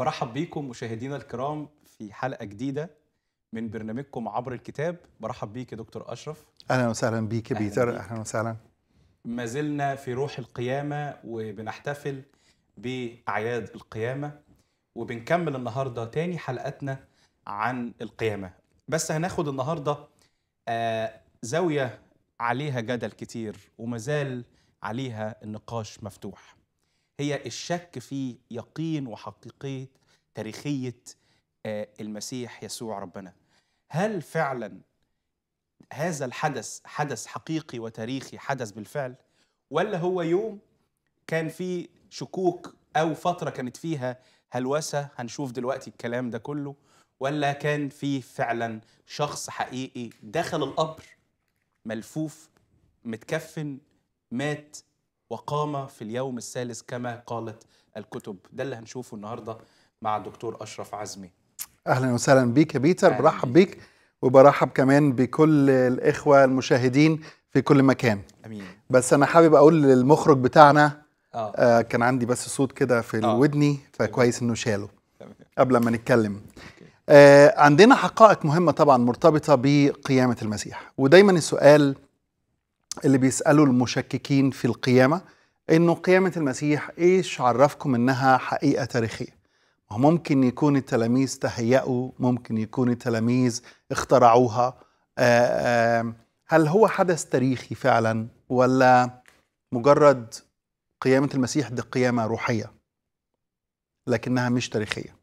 برحب بيكم مشاهدينا الكرام في حلقه جديده من برنامجكم عبر الكتاب برحب بيك يا دكتور اشرف اهلا وسهلا بيك يا بيتر اهلا وسهلا ما زلنا في روح القيامه وبنحتفل باعياد القيامه وبنكمل النهارده تاني حلقتنا عن القيامه بس هناخد النهارده آه، زاويه عليها جدل كتير ومازال عليها النقاش مفتوح هي الشك في يقين وحقيقيه تاريخيه آه، المسيح يسوع ربنا هل فعلا هذا الحدث حدث حقيقي وتاريخي حدث بالفعل ولا هو يوم كان فيه شكوك او فتره كانت فيها هلوسه هنشوف دلوقتي الكلام ده كله ولا كان فيه فعلا شخص حقيقي دخل القبر ملفوف متكفن مات وقام في اليوم الثالث كما قالت الكتب ده اللي هنشوفه النهارده مع الدكتور أشرف عزمي أهلا وسهلا بيك يا بيتر برحب بيك وبرحب كمان بكل الإخوة المشاهدين في كل مكان أمين. بس أنا حابب أقول للمخرج بتاعنا آه. آه كان عندي بس صوت كده في آه. ودني فكويس إنه شاله قبل ما نتكلم آه عندنا حقائق مهمة طبعا مرتبطة بقيامة المسيح ودايما السؤال اللي بيسأله المشككين في القيامة إنه قيامة المسيح إيش عرفكم إنها حقيقة تاريخية ممكن يكون التلاميذ تهيأوا ممكن يكون التلاميذ اخترعوها آه، آه، هل هو حدث تاريخي فعلا ولا مجرد قيامة المسيح دي قيامة روحية لكنها مش تاريخية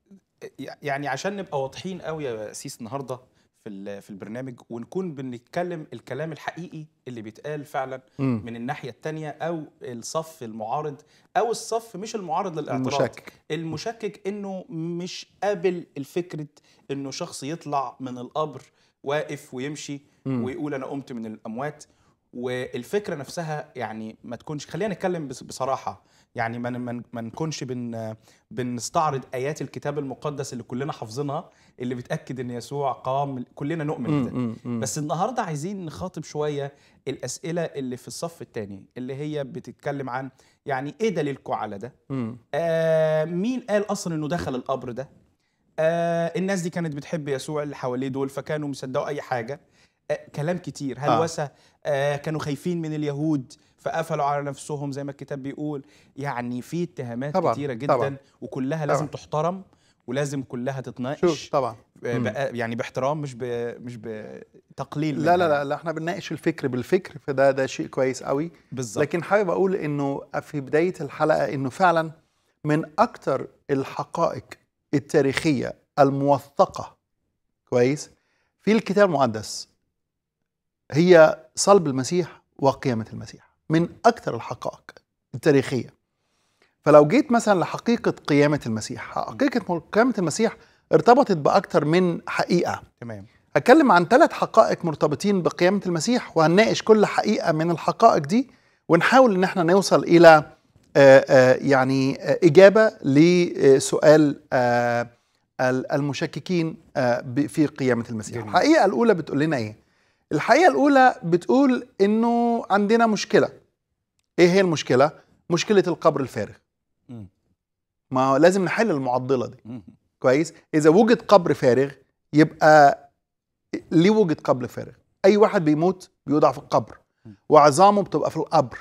يعني عشان نبقى واضحين قوي يا سيس النهارده في في البرنامج ونكون بنتكلم الكلام الحقيقي اللي بيتقال فعلا م. من الناحيه الثانيه او الصف المعارض او الصف مش المعارض للاعتراض المشكك المشكك انه مش قابل الفكره انه شخص يطلع من القبر واقف ويمشي م. ويقول انا قمت من الاموات والفكره نفسها يعني ما تكونش خلينا نتكلم بصراحه يعني ما ما نكونش بن بنستعرض ايات الكتاب المقدس اللي كلنا حافظينها اللي بتاكد ان يسوع قام كلنا نؤمن بده بس النهارده عايزين نخاطب شويه الاسئله اللي في الصف الثاني اللي هي بتتكلم عن يعني ايه دليلكم على ده آه مين قال اصلا انه دخل القبر ده آه الناس دي كانت بتحب يسوع اللي حواليه دول فكانوا مصدقوا اي حاجه آه كلام كتير هلوسه آه. آه كانوا خايفين من اليهود فقفلوا على نفسهم زي ما الكتاب بيقول يعني في اتهامات طبعا كتيره جدا طبعا وكلها لازم تحترم ولازم كلها تتناقش شوف طبعا آه، يعني باحترام مش مش بتقليل لا, لا لا لا احنا بنناقش الفكر بالفكر فده ده شيء كويس قوي بالظبط لكن حابب اقول انه في بدايه الحلقه انه فعلا من اكثر الحقائق التاريخيه الموثقه كويس في الكتاب المقدس هي صلب المسيح وقيامه المسيح من أكثر الحقائق التاريخية فلو جيت مثلا لحقيقة قيامة المسيح حقيقة قيامة المسيح ارتبطت بأكثر من حقيقة تمام هتكلم عن ثلاث حقائق مرتبطين بقيامة المسيح وهنناقش كل حقيقة من الحقائق دي ونحاول ان احنا نوصل الى آآ آه، آه، يعني آآ آه، اجابه لسؤال المشككين في قيامه المسيح. جميل. الحقيقه الاولى بتقول لنا ايه؟ الحقيقه الاولى بتقول انه عندنا مشكله ايه هي المشكله مشكله القبر الفارغ ما لازم نحل المعضله دي كويس اذا وجد قبر فارغ يبقى ليه وجد قبر فارغ اي واحد بيموت بيوضع في القبر وعظامه بتبقى في القبر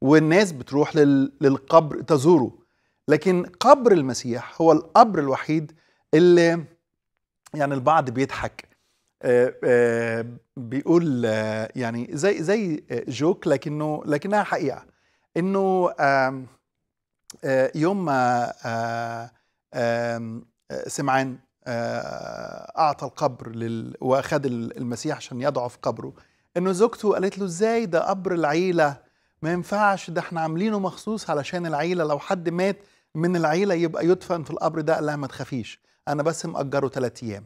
والناس بتروح لل... للقبر تزوره لكن قبر المسيح هو القبر الوحيد اللي يعني البعض بيضحك آه، آه، بيقول آه، يعني زي زي جوك لكنه لكنها حقيقه انه يوم ما سمعان اعطى القبر لل... واخد المسيح عشان يضعه في قبره انه زوجته قالت له ازاي ده قبر العيله ما ينفعش ده احنا عاملينه مخصوص علشان العيله لو حد مات من العيله يبقى يدفن في القبر ده قال لها ما تخافيش انا بس مأجره ثلاث ايام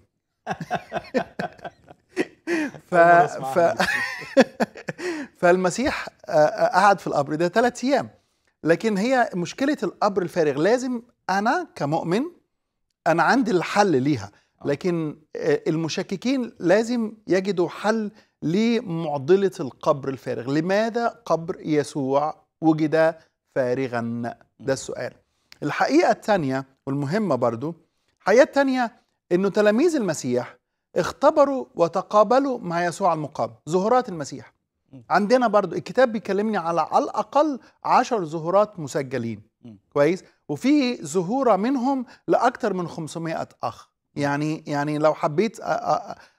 ف... ف... فالمسيح آه، آه، قعد في القبر ده ثلاث ايام لكن هي مشكله القبر الفارغ لازم انا كمؤمن انا عندي الحل ليها آه. لكن المشككين لازم يجدوا حل لمعضله القبر الفارغ لماذا قبر يسوع وجد فارغا ده السؤال الحقيقه الثانيه والمهمه برضو الحقيقه الثانيه انه تلاميذ المسيح اختبروا وتقابلوا مع يسوع المقام ظهورات المسيح عندنا برضو الكتاب بيكلمني على على الاقل عشر ظهورات مسجلين كويس وفي ظهوره منهم لاكثر من 500 اخ يعني يعني لو حبيت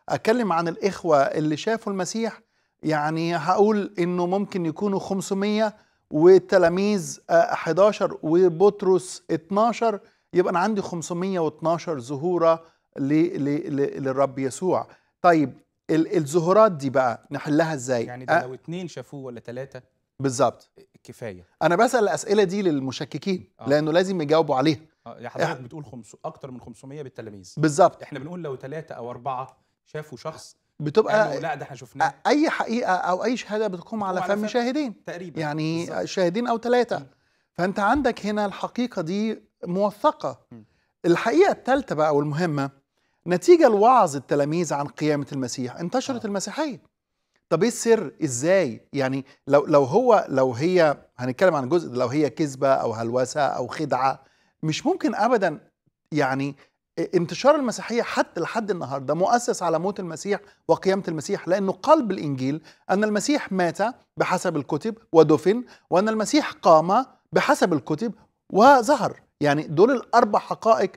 اتكلم عن الاخوه اللي شافوا المسيح يعني هقول انه ممكن يكونوا 500 والتلاميذ 11 وبطرس 12 يبقى انا عندي 512 ظهوره للرب يسوع طيب الظهورات دي بقى نحلها ازاي يعني ده لو اتنين شافوه ولا ثلاثه بالظبط إيه، كفايه انا بسال الاسئله دي للمشككين آه. لانه لازم يجاوبوا عليها آه يعني حضرتك إح... بتقول خمس... اكتر من 500 بالتلاميذ بالظبط احنا بنقول لو ثلاثه او اربعه شافوا شخص بتبقى لا ده احنا شفناه اي حقيقه او اي شهاده بتقوم على فم شاهدين تقريبا يعني بالزبط. شاهدين او ثلاثه فانت عندك هنا الحقيقه دي موثقه م. الحقيقه الثالثه بقى والمهمه نتيجة لوعظ التلاميذ عن قيامة المسيح انتشرت آه. المسيحية طب ايه السر ازاي يعني لو لو هو لو هي هنتكلم عن جزء لو هي كذبة او هلوسة او خدعة مش ممكن ابدا يعني انتشار المسيحية حتى لحد النهاردة مؤسس على موت المسيح وقيامة المسيح لأنه قلب الإنجيل أن المسيح مات بحسب الكتب ودفن وأن المسيح قام بحسب الكتب وظهر يعني دول الأربع حقائق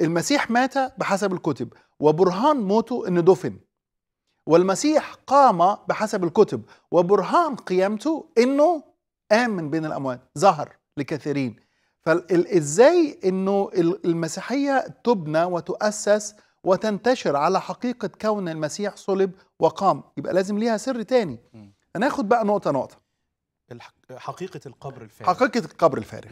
المسيح مات بحسب الكتب وبرهان موته انه دفن والمسيح قام بحسب الكتب وبرهان قيامته انه قام من بين الاموات ظهر لكثيرين فازاي انه المسيحيه تبنى وتؤسس وتنتشر على حقيقه كون المسيح صلب وقام يبقى لازم ليها سر تاني هناخد بقى نقطه نقطه حقيقه القبر الفارغ حقيقه القبر الفارغ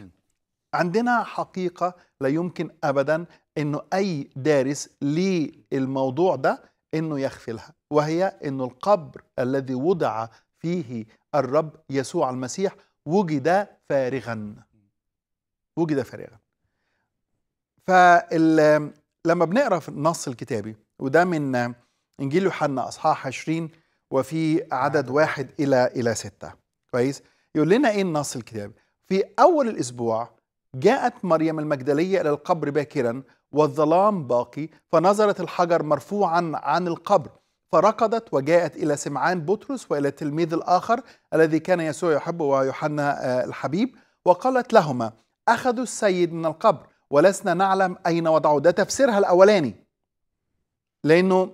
عندنا حقيقه لا يمكن ابدا انه اي دارس للموضوع ده انه يغفلها وهي انه القبر الذي وضع فيه الرب يسوع المسيح وجد فارغا وجد فارغا فلما بنقرا في النص الكتابي وده من انجيل يوحنا اصحاح 20 وفي عدد واحد الى الى سته كويس يقول لنا ايه النص الكتابي في اول الاسبوع جاءت مريم المجدلية إلى القبر باكرا والظلام باقي فنظرت الحجر مرفوعا عن القبر فركضت وجاءت إلى سمعان بطرس وإلى التلميذ الآخر الذي كان يسوع يحبه ويوحنا آه، الحبيب وقالت لهما أخذوا السيد من القبر ولسنا نعلم أين وضعوه ده تفسيرها الأولاني لأنه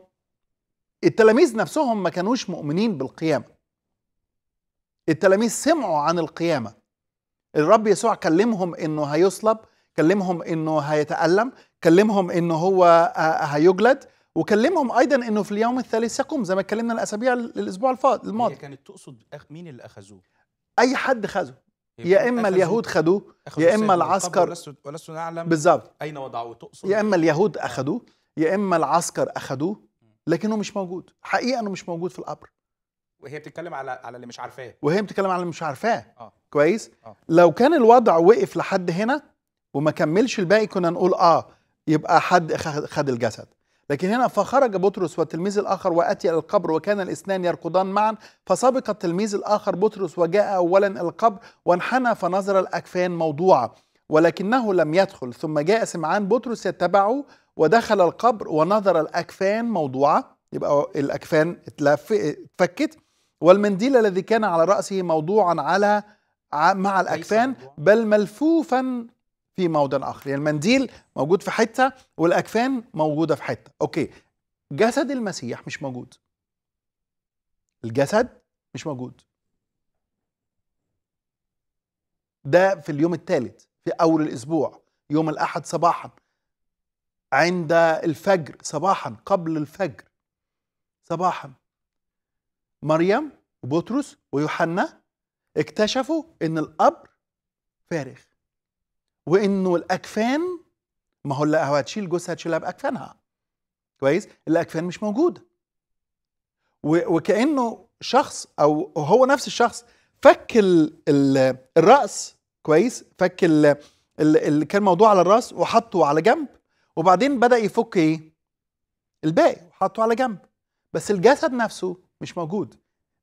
التلاميذ نفسهم ما كانوش مؤمنين بالقيامة التلاميذ سمعوا عن القيامة الرب يسوع كلمهم انه هيصلب كلمهم انه هيتألم كلمهم انه هو آه، آه، هيجلد وكلمهم ايضا انه في اليوم الثالث يقوم زي ما اتكلمنا الاسابيع الاسبوع الماضي هي كانت تقصد مين اللي اخذوه اي حد خده يا اما اليهود خدوه يا اما العسكر ولست نعلم بالظبط اين وضعوه تقصد يا اما اليهود اخذوه يا اما العسكر اخذوه لكنه مش موجود حقيقه انه مش موجود في القبر وهي بتتكلم على على اللي مش عارفاه وهي بتتكلم على اللي مش عارفاه آه. كويس آه. لو كان الوضع وقف لحد هنا وما كملش الباقي كنا نقول اه يبقى حد خد الجسد لكن هنا فخرج بطرس والتلميذ الاخر واتي الى القبر وكان الاثنان يركضان معا فسبق التلميذ الاخر بطرس وجاء اولا القبر وانحنى فنظر الاكفان موضوعه ولكنه لم يدخل ثم جاء سمعان بطرس يتبعه ودخل القبر ونظر الاكفان موضوعه يبقى الاكفان اتفكت والمنديل الذي كان على رأسه موضوعا على مع الأكفان بل ملفوفا في موضع آخر يعني المنديل موجود في حتة والأكفان موجودة في حتة أوكي جسد المسيح مش موجود الجسد مش موجود ده في اليوم الثالث في أول الأسبوع يوم الأحد صباحا عند الفجر صباحا قبل الفجر صباحا مريم وبطرس ويوحنا اكتشفوا ان القبر فارغ وانه الاكفان ما هو اللي هتشيل جثه هتشيلها باكفانها كويس الاكفان مش موجوده وكانه شخص او هو نفس الشخص فك الـ الـ الراس كويس فك الـ اللي كان موضوع على الراس وحطه على جنب وبعدين بدا يفك ايه الباقي وحطه على جنب بس الجسد نفسه مش موجود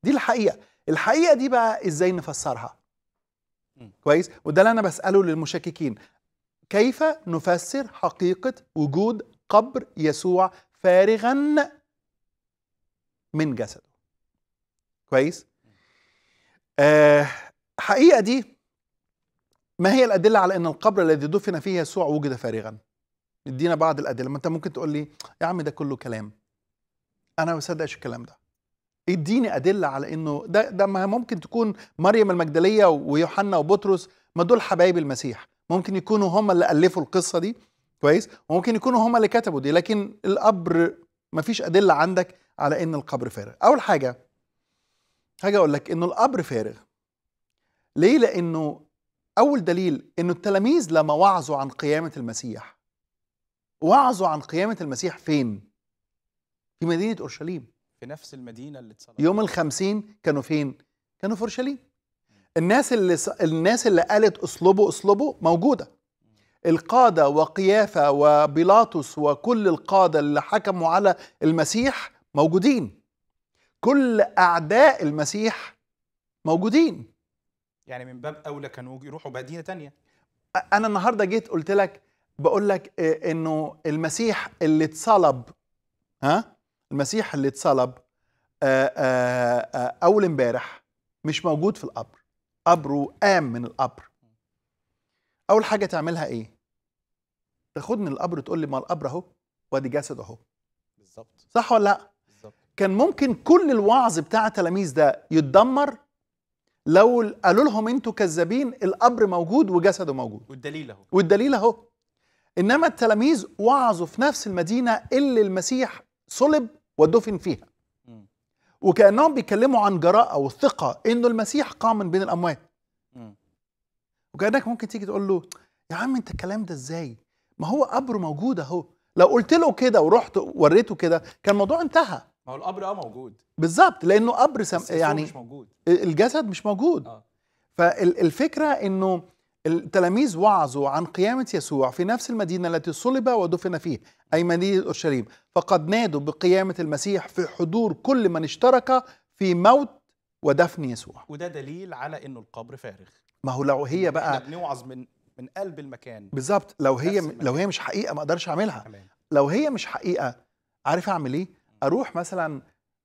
دي الحقيقه الحقيقه دي بقى ازاي نفسرها كويس وده اللي انا بساله للمشككين كيف نفسر حقيقه وجود قبر يسوع فارغا من جسده كويس آه حقيقه دي ما هي الادله على ان القبر الذي دفن فيه يسوع وجد فارغا ادينا بعض الادله ما انت ممكن تقول لي يا عم ده كله كلام انا ما بصدقش الكلام ده اديني ادله على انه ده ده ما ممكن تكون مريم المجدليه ويوحنا وبطرس ما دول حبايب المسيح ممكن يكونوا هم اللي الفوا القصه دي كويس وممكن يكونوا هم اللي كتبوا دي لكن القبر ما فيش ادله عندك على ان القبر فارغ اول حاجه حاجه اقول لك انه القبر فارغ ليه لانه اول دليل انه التلاميذ لما وعظوا عن قيامه المسيح وعظوا عن قيامه المسيح فين في مدينه اورشليم في نفس المدينه اللي اتصلت يوم الخمسين كانوا فين؟ كانوا في اورشليم الناس اللي س... الناس اللي قالت اصلبوا اصلبوا موجوده القاده وقيافه وبيلاطس وكل القاده اللي حكموا على المسيح موجودين كل اعداء المسيح موجودين يعني من باب اولى كانوا يروحوا مدينه تانية انا النهارده جيت قلت لك بقول لك آه، انه المسيح اللي اتصلب ها المسيح اللي اتصلب آه، آه، آه، أول امبارح مش موجود في القبر قبره قام من القبر أول حاجة تعملها إيه؟ تاخدني القبر تقول لي ما القبر أهو وادي جسد أهو بالظبط صح ولا لأ؟ بالظبط كان ممكن كل الوعظ بتاع التلاميذ ده يتدمر لو قالوا لهم انتوا كذابين القبر موجود وجسده موجود والدليل اهو والدليل اهو انما التلاميذ وعظوا في نفس المدينه اللي المسيح صلب ودفن فيها وكأنهم بيتكلموا عن جراءة وثقة إنه المسيح قام من بين الأموات وكأنك ممكن تيجي تقول له يا عم أنت الكلام ده إزاي ما هو قبره موجود أهو لو قلت له كده ورحت وريته كده كان الموضوع انتهى ما هو القبر اه موجود بالظبط لانه قبر سم... يعني مش موجود. الجسد مش موجود آه. فالفكره انه التلاميذ وعظوا عن قيامة يسوع في نفس المدينة التي صلب ودفن فيه أي مدينة أورشليم فقد نادوا بقيامة المسيح في حضور كل من اشترك في موت ودفن يسوع وده دليل على انه القبر فارغ ما هو لو هي بقى احنا بنوعظ من من قلب المكان بالظبط لو هي لو هي مش حقيقه ما اقدرش اعملها أمان. لو هي مش حقيقه عارف اعمل ايه اروح مثلا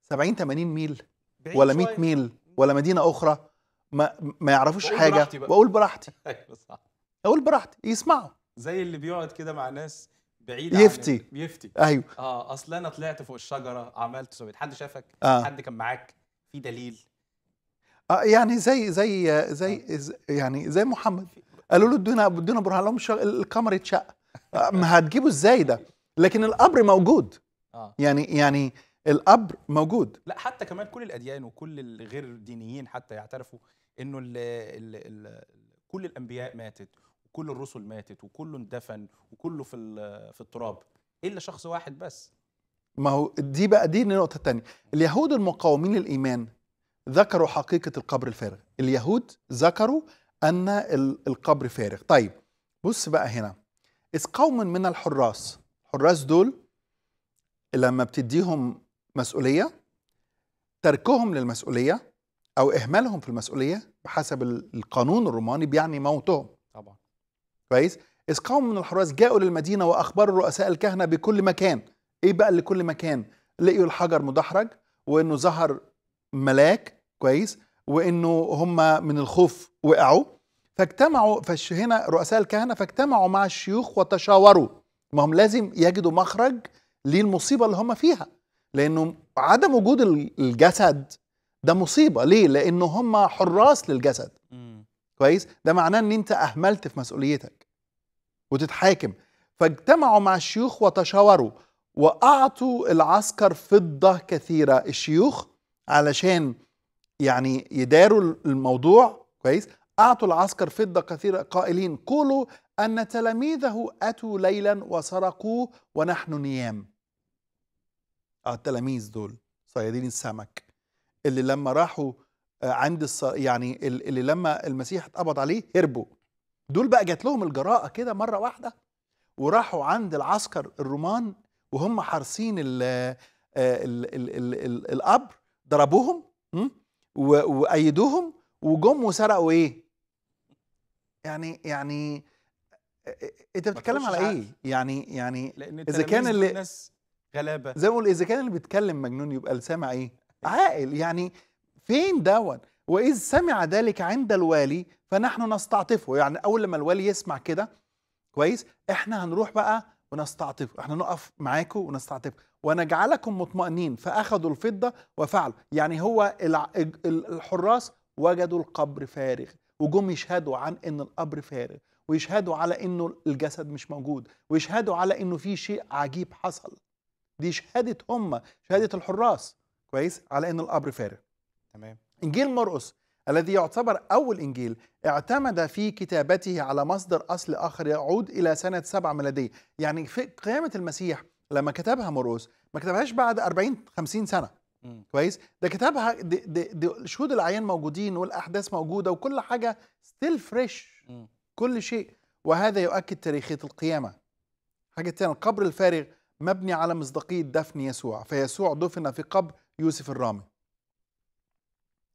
70 80 ميل ولا 100 ميل ولا مدينه اخرى ما, ما يعرفوش حاجه واقول براحتي ايوه صح اقول براحتي يسمعوا زي اللي بيقعد كده مع ناس بعيد يفتي عن يفتي ايوه اه اصل انا طلعت فوق الشجره عملت سويت حد شافك آه. حد كان معاك في دليل آه يعني زي زي آه. زي آه. يعني زي محمد قالوا له ادونا ادونا برهان لهم القمر اتشق آه، ما هتجيبه ازاي ده لكن القبر موجود آه. يعني يعني القبر موجود لا حتى كمان كل الاديان وكل الغير دينيين حتى يعترفوا انه ال ال ال كل الانبياء ماتت وكل الرسل ماتت وكله اندفن وكله في في التراب الا شخص واحد بس ما هو دي بقى دي النقطه الثانيه اليهود المقاومين للايمان ذكروا حقيقه القبر الفارغ اليهود ذكروا ان القبر فارغ طيب بص بقى هنا إذ قوم من الحراس الحراس دول لما بتديهم مسؤولية تركهم للمسؤولية او اهمالهم في المسؤوليه بحسب القانون الروماني بيعني موتهم طبعا كويس اذ قوم من الحراس جاءوا للمدينه واخبروا رؤساء الكهنه بكل مكان ايه بقى اللي كل مكان لقيوا الحجر مدحرج وانه ظهر ملاك كويس وانه هم من الخوف وقعوا فاجتمعوا فش هنا رؤساء الكهنه فاجتمعوا مع الشيوخ وتشاوروا ما هم لازم يجدوا مخرج للمصيبه اللي هم فيها لانه عدم وجود الجسد ده مصيبه ليه لانه هم حراس للجسد كويس ده معناه ان انت اهملت في مسؤوليتك وتتحاكم فاجتمعوا مع الشيوخ وتشاوروا واعطوا العسكر فضه كثيره الشيوخ علشان يعني يداروا الموضوع كويس اعطوا العسكر فضه كثيره قائلين قولوا ان تلاميذه اتوا ليلا وسرقوه ونحن نيام آه، التلاميذ دول صيادين السمك اللي لما راحوا آه، عند الص... يعني اللي لما المسيح اتقبض عليه هربوا دول بقى جات لهم الجراءه كده مره واحده وراحوا عند العسكر الرومان وهم حارسين آه، القبر ضربوهم وايدوهم وجم وسرقوا ايه يعني يعني آه، انت بتتكلم على ايه يعني يعني اذا كان اللي الناس غلابه زي ما اقول اذا كان اللي بيتكلم مجنون يبقى لسامع ايه عاقل يعني فين دون وإذ سمع ذلك عند الوالي فنحن نستعطفه يعني أول لما الوالي يسمع كده كويس إحنا هنروح بقى ونستعطفه إحنا نقف معاكم ونستعطفه ونجعلكم مطمئنين فأخذوا الفضة وفعلوا يعني هو الحراس وجدوا القبر فارغ وجم يشهدوا عن ان القبر فارغ ويشهدوا على انه الجسد مش موجود ويشهدوا على انه في شيء عجيب حصل دي شهاده هم شهاده الحراس كويس على ان القبر فارغ تمام انجيل مرقس الذي يعتبر اول انجيل اعتمد في كتابته على مصدر اصل اخر يعود الى سنه 7 ميلاديه يعني في قيامه المسيح لما كتبها مرقس ما كتبهاش بعد 40 50 سنه كويس ده كتبها شهود العيان موجودين والاحداث موجوده وكل حاجه ستيل فريش كل شيء وهذا يؤكد تاريخيه القيامه حاجه ثانيه القبر الفارغ مبني على مصداقيه دفن يسوع فيسوع دفن في قبر يوسف الرامي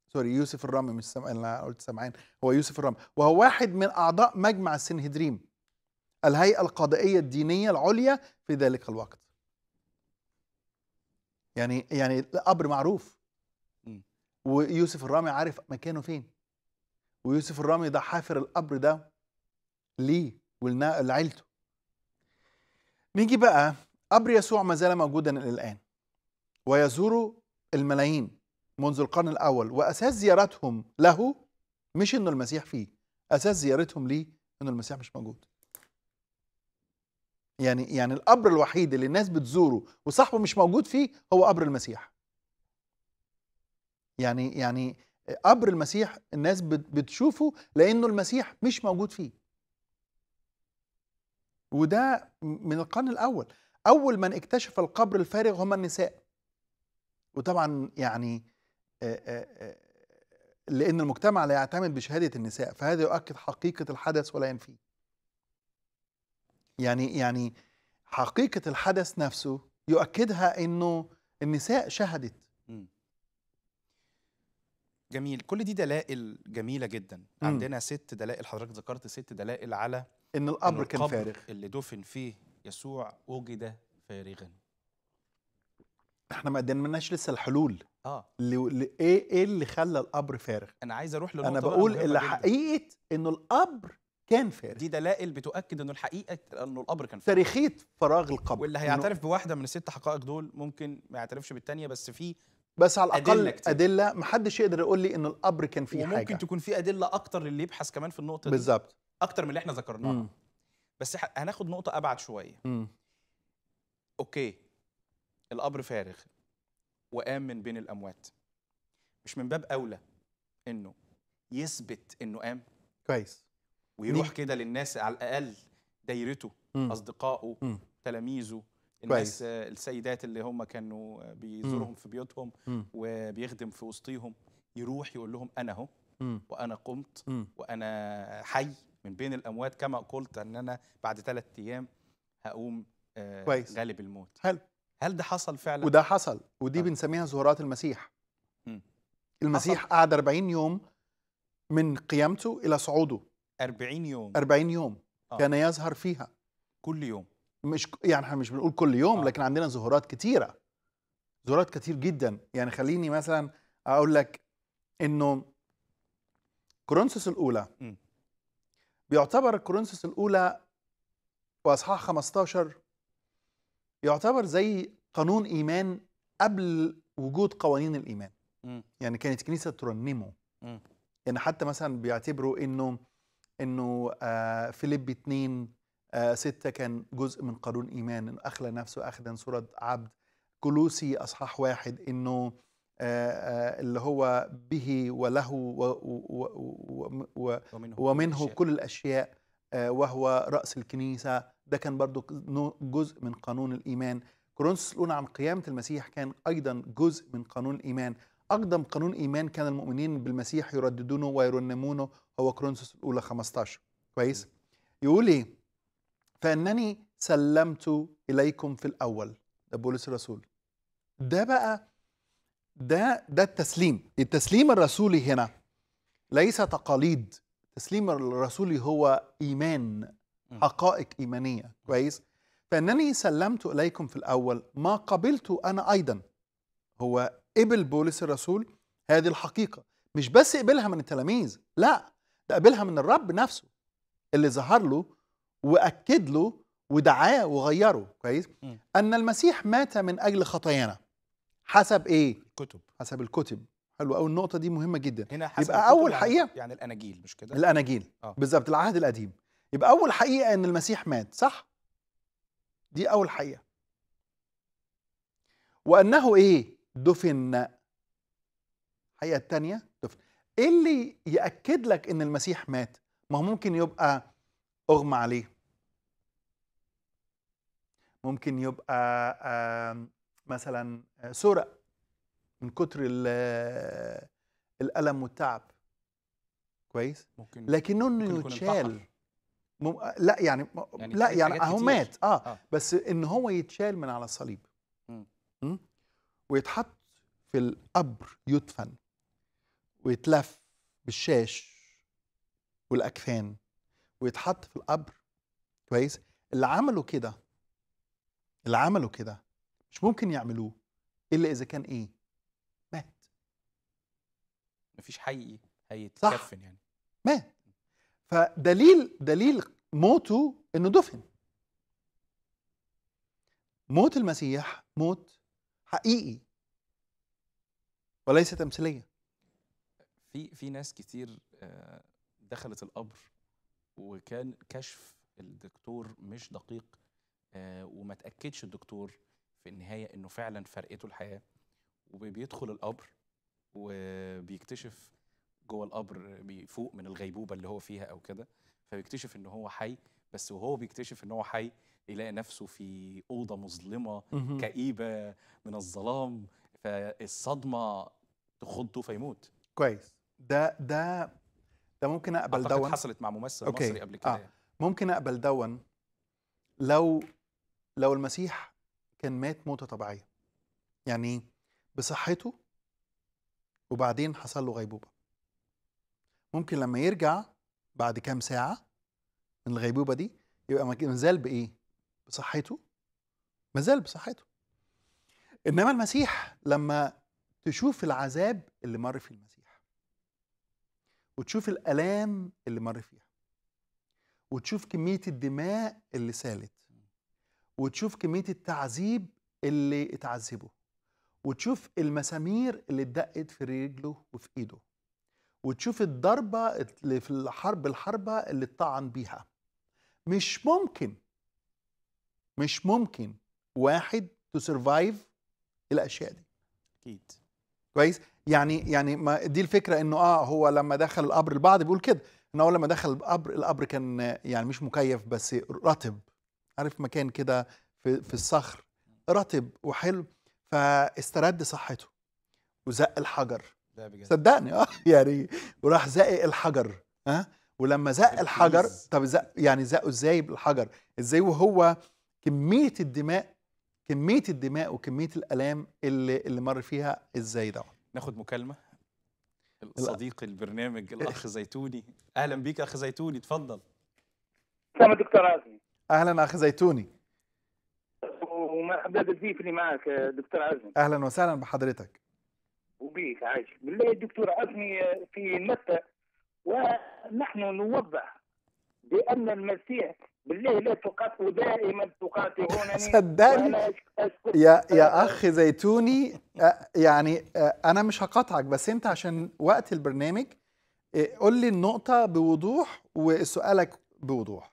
سوري يوسف الرامي مش سم... انا قلت سمعين هو يوسف الرامي وهو واحد من اعضاء مجمع السنهدريم الهيئه القضائيه الدينيه العليا في ذلك الوقت يعني يعني القبر معروف ويوسف الرامي عارف مكانه فين ويوسف الرامي ده حافر القبر ده ليه ولعيلته نيجي بقى قبر يسوع ما زال موجودا الى الان ويزور الملايين منذ القرن الأول وأساس زيارتهم له مش إنه المسيح فيه أساس زيارتهم ليه إنه المسيح مش موجود يعني يعني القبر الوحيد اللي الناس بتزوره وصاحبه مش موجود فيه هو قبر المسيح يعني يعني قبر المسيح الناس بتشوفه لأنه المسيح مش موجود فيه وده من القرن الأول أول من اكتشف القبر الفارغ هم النساء وطبعا يعني لأن المجتمع لا يعتمد بشهادة النساء فهذا يؤكد حقيقة الحدث ولا ينفيه يعني يعني حقيقة الحدث نفسه يؤكدها أنه النساء شهدت جميل كل دي دلائل جميلة جدا عندنا ست دلائل حضرتك ذكرت ست دلائل على ان القبر كان فارغ اللي دفن فيه يسوع وجد فارغا احنا ما قدمناش لسه الحلول اه ل... ايه ايه اللي خلى القبر فارغ انا عايز اروح للنقطه انا بقول اللي حقيقه انه القبر كان فارغ دي دلائل بتؤكد انه الحقيقه انه القبر كان فارغ تاريخيه فراغ القبر واللي هيعترف بواحده من الست حقائق دول ممكن ما يعترفش بالثانيه بس في بس على الاقل ادله, كتير. أدلة محدش يقدر يقول لي ان القبر كان فيه وممكن حاجه وممكن تكون في ادله اكتر للي يبحث كمان في النقطه دي بالظبط اكتر من اللي احنا ذكرناها بس هناخد نقطه ابعد شويه امم اوكي القبر فارغ وقام من بين الأموات مش من باب أولى إنه يثبت إنه قام كويس ويروح كده للناس على الأقل دايرته م. أصدقائه م. تلاميذه الناس كويس. السيدات اللي هم كانوا بيزورهم في بيوتهم م. وبيخدم في وسطيهم يروح يقول لهم انا اهو وانا قمت م. وانا حي من بين الاموات كما قلت ان انا بعد ثلاث ايام هقوم آه غالب الموت حلو هل ده حصل فعلا؟ وده حصل ودي أه. بنسميها ظهورات المسيح مم. المسيح حصل. قعد 40 يوم من قيامته إلى صعوده 40 يوم 40 يوم آه. كان يظهر فيها كل يوم مش يعني احنا مش بنقول كل يوم آه. لكن عندنا ظهورات كتيرة ظهورات كتير جدا يعني خليني مثلا أقول لك إنه كورنثوس الأولى مم. بيعتبر كورنثوس الأولى وأصحاح 15 يعتبر زي قانون ايمان قبل وجود قوانين الايمان م. يعني كانت الكنيسه ترنمه م. يعني حتى مثلا بيعتبروا انه انه آه فيليب 2 آه 6 كان جزء من قانون ايمان انه اخلى نفسه اخذا صوره عبد كلوسي اصحاح واحد انه آه،, آه اللي هو به وله و و و و ومنه, ومنه كل الاشياء آه، وهو رأس الكنيسة ده كان برضو جزء من قانون الإيمان كورنثوس الأولى عن قيامة المسيح كان أيضا جزء من قانون الإيمان أقدم قانون إيمان كان المؤمنين بالمسيح يرددونه ويرنمونه هو كورنثوس الأولى 15 كويس يقول إيه فأنني سلمت إليكم في الأول ده بولس الرسول ده بقى ده ده التسليم التسليم الرسولي هنا ليس تقاليد تسليم الرسول هو إيمان حقائق إيمانية كويس فأنني سلمت إليكم في الأول ما قبلت أنا أيضا هو قبل بولس الرسول هذه الحقيقة مش بس قبلها من التلاميذ لا ده قبلها من الرب نفسه اللي ظهر له وأكد له ودعاه وغيره كويس م. أن المسيح مات من أجل خطايانا حسب إيه؟ الكتب حسب الكتب حلو قوي النقطه دي مهمه جدا هنا حسب يبقى اول حقيقه يعني الاناجيل مش كده الاناجيل آه. بالظبط العهد القديم يبقى اول حقيقه ان المسيح مات صح دي اول حقيقه وانه ايه دفن الحقيقه الثانيه دفن ايه اللي ياكد لك ان المسيح مات ما هو ممكن يبقى اغمى عليه ممكن يبقى مثلا آه، سرق من كتر الالم والتعب كويس ممكن لكنه انه يتشال مم... آه، لا يعني, يعني لا يعني اهو مات آه. اه بس ان هو يتشال من على الصليب ويتحط في القبر يدفن ويتلف بالشاش والاكفان ويتحط في القبر كويس اللي عمله كده اللي عمله كده مش ممكن يعملوه الا اذا كان ايه مفيش حي هيتكفن يعني مات فدليل دليل موته انه دفن موت المسيح موت حقيقي وليس تمثيليا في في ناس كتير آه، دخلت القبر وكان كشف الدكتور مش دقيق آه، وما تاكدش الدكتور في النهايه انه فعلا فرقته الحياه وبيدخل القبر وبيكتشف جوه القبر بيفوق من الغيبوبه اللي هو فيها او كده فبيكتشف ان هو حي بس وهو بيكتشف ان هو حي يلاقي نفسه في اوضه مظلمه كئيبه من الظلام فالصدمه تخضه فيموت كويس ده ده ده ممكن اقبل دون حصلت مع ممثل أوكي. مصري قبل كده آه. ممكن اقبل دون لو لو المسيح كان مات موته طبيعيه يعني بصحته وبعدين حصل له غيبوبه ممكن لما يرجع بعد كام ساعه من الغيبوبه دي يبقى مازال بايه بصحته مازال بصحته انما المسيح لما تشوف العذاب اللي مر فيه المسيح وتشوف الالام اللي مر فيها وتشوف كميه الدماء اللي سالت وتشوف كميه التعذيب اللي اتعذبوا وتشوف المسامير اللي اتدقت في رجله وفي ايده وتشوف الضربه اللي في الحرب الحربه اللي اتطعن بيها مش ممكن مش ممكن واحد تو سرفايف الاشياء دي اكيد كويس يعني يعني ما دي الفكره انه اه هو لما دخل القبر البعض بيقول كده ان هو لما دخل القبر القبر كان يعني مش مكيف بس رطب عارف مكان كده في, في الصخر رطب وحلو فاسترد صحته وزق الحجر ده بجد صدقني اه يعني وراح زق الحجر ها أه؟ ولما زق الحجر طب زق يعني زقه ازاي بالحجر ازاي وهو كميه الدماء كميه الدماء وكميه الالام اللي اللي مر فيها ازاي ده ناخد مكالمه صديق البرنامج الاخ زيتوني اهلا بيك اخ زيتوني اتفضل سلام دكتور عزمي اهلا اخ زيتوني حبيت اضيف اللي معك دكتور عزمي اهلا وسهلا بحضرتك وبيك عايش بالله الدكتور عزمي في متى ونحن نوضح بان المسيح بالله لا تقاتل دائما تقاطعونني صدقني يا يا اخ زيتوني يعني انا مش هقاطعك بس انت عشان وقت البرنامج قول لي النقطة بوضوح وسؤالك بوضوح.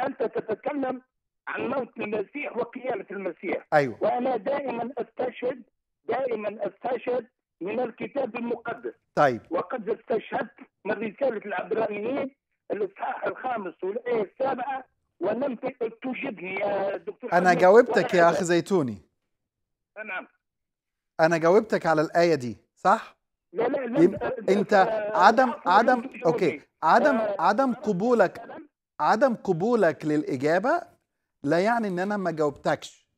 أنت تتكلم عن موت المسيح وقيامة المسيح أيوة. وأنا دائما أستشهد دائما أستشهد من الكتاب المقدس طيب وقد استشهدت من رسالة العبرانيين الإصحاح الخامس والآية السابعة ولم تجبني يا دكتور أنا جاوبتك يا أخ زيتوني نعم أنا جاوبتك على الآية دي صح؟ لا لا لا يبقى انت آه، عدم عدم اوكي عدم آه، عدم قبولك عدم قبولك للاجابه لا يعني ان انا ما جاوبتكش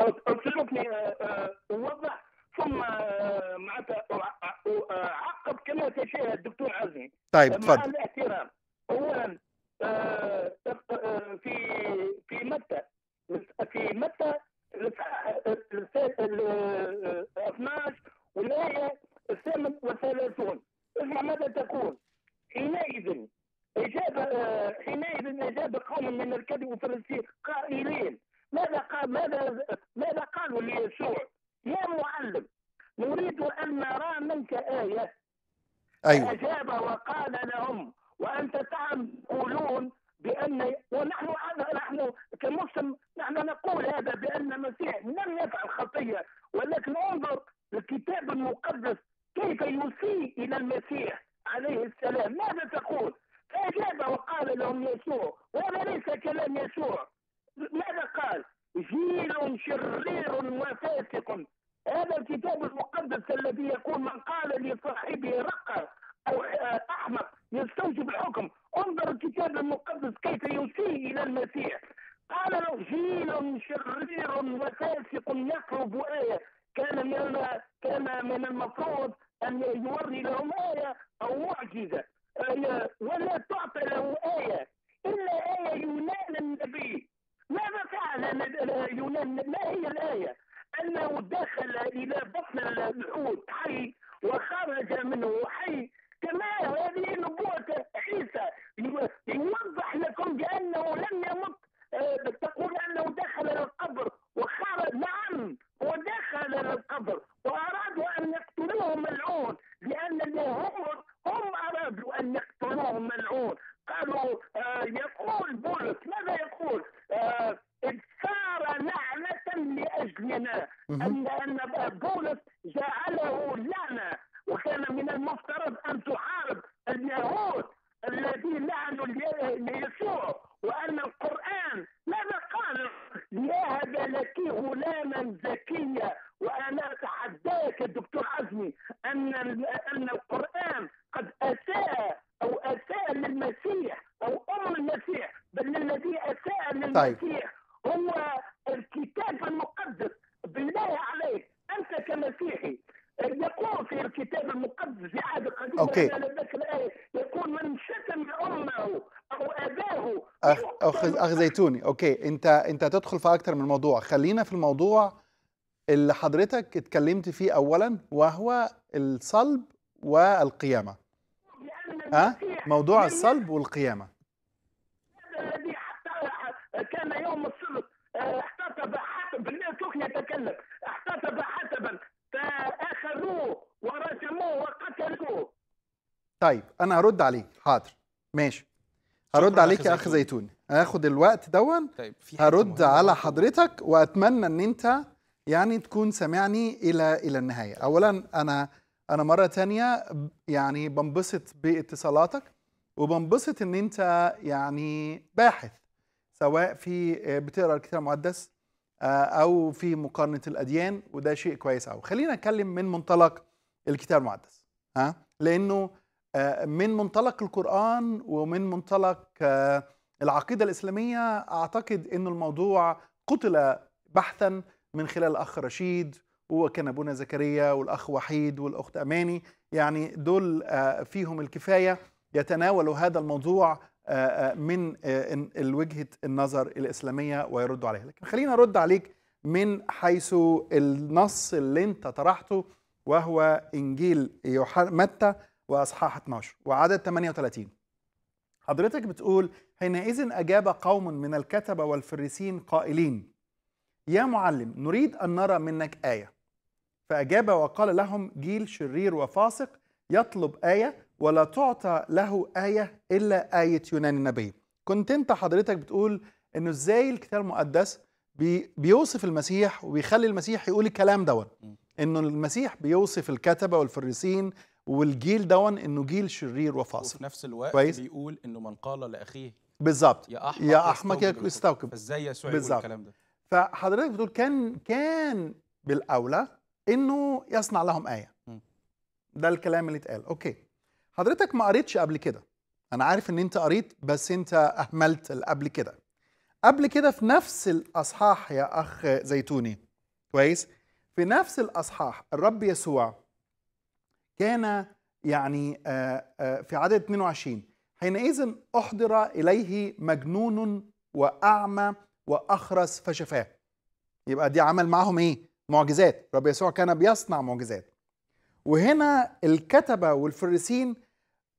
قلت لك آه، آه، ثم آه، معناتها عقب كما تشاء الدكتور عزمي طيب تفضل مع الاحترام اولا في في متى في متى 12 والايه 38 اسمع ماذا تقول حينئذ اجابه حينئذ اجاب قوم من الكذب الفرنسي قائلين ماذا قال ماذا ماذا قالوا ليسوع يا معلم نريد ان نرى منك ايه أيوة. اجاب وقال لهم وانت تعلم يقولون اوكي يكون من شتم امه او اباه اخ اخ اخ زيتوني اوكي انت انت تدخل في اكتر من موضوع خلينا في الموضوع اللي حضرتك اتكلمت فيه اولا وهو الصلب والقيامه ها أه؟ موضوع الصلب والقيامه طيب انا هرد عليك حاضر ماشي هرد عليك يا اخ زيتون هاخد الوقت دون طيب هرد على حضرتك واتمنى ان انت يعني تكون سامعني الى الى النهايه اولا انا انا مره تانية يعني بنبسط باتصالاتك وبنبسط ان انت يعني باحث سواء في آه، بتقرا الكتاب المقدس آه، او في مقارنه الاديان وده شيء كويس قوي خلينا نتكلم من منطلق الكتاب المقدس ها لانه آه، من منطلق القرآن ومن منطلق آه، العقيدة الإسلامية أعتقد أن الموضوع قتل بحثا من خلال الأخ رشيد وكان أبونا زكريا والأخ وحيد والأخت أماني يعني دول آه، فيهم الكفاية يتناولوا هذا الموضوع من الوجهة النظر الإسلامية ويردوا عليها لكن خلينا أرد عليك من حيث النص اللي انت طرحته وهو إنجيل متى واصحاح 12 وعدد 38 حضرتك بتقول حينئذ اجاب قوم من الكتبه والفريسين قائلين يا معلم نريد ان نرى منك ايه فاجاب وقال لهم جيل شرير وفاسق يطلب ايه ولا تعطى له ايه الا ايه يونان النبي كنت انت حضرتك بتقول انه ازاي الكتاب المقدس بي بيوصف المسيح وبيخلي المسيح يقول الكلام دوت انه المسيح بيوصف الكتبه والفريسين والجيل دون انه جيل شرير وفاصل وفي نفس الوقت كويس؟ بيقول انه من قال لاخيه بالظبط يا احمق يا احمق استوكب ازاي يسوع يقول الكلام ده فحضرتك بتقول كان كان بالاولى انه يصنع لهم ايه م. ده الكلام اللي اتقال اوكي حضرتك ما قريتش قبل كده انا عارف ان انت قريت بس انت اهملت قبل كده قبل كده في نفس الاصحاح يا اخ زيتوني كويس في نفس الاصحاح الرب يسوع كان يعني آه، آه، في عدد 22 حينئذ أحضر إليه مجنون وأعمى وأخرس فشفاه يبقى دي عمل معاهم إيه؟ معجزات رب يسوع كان بيصنع معجزات وهنا الكتبة والفريسين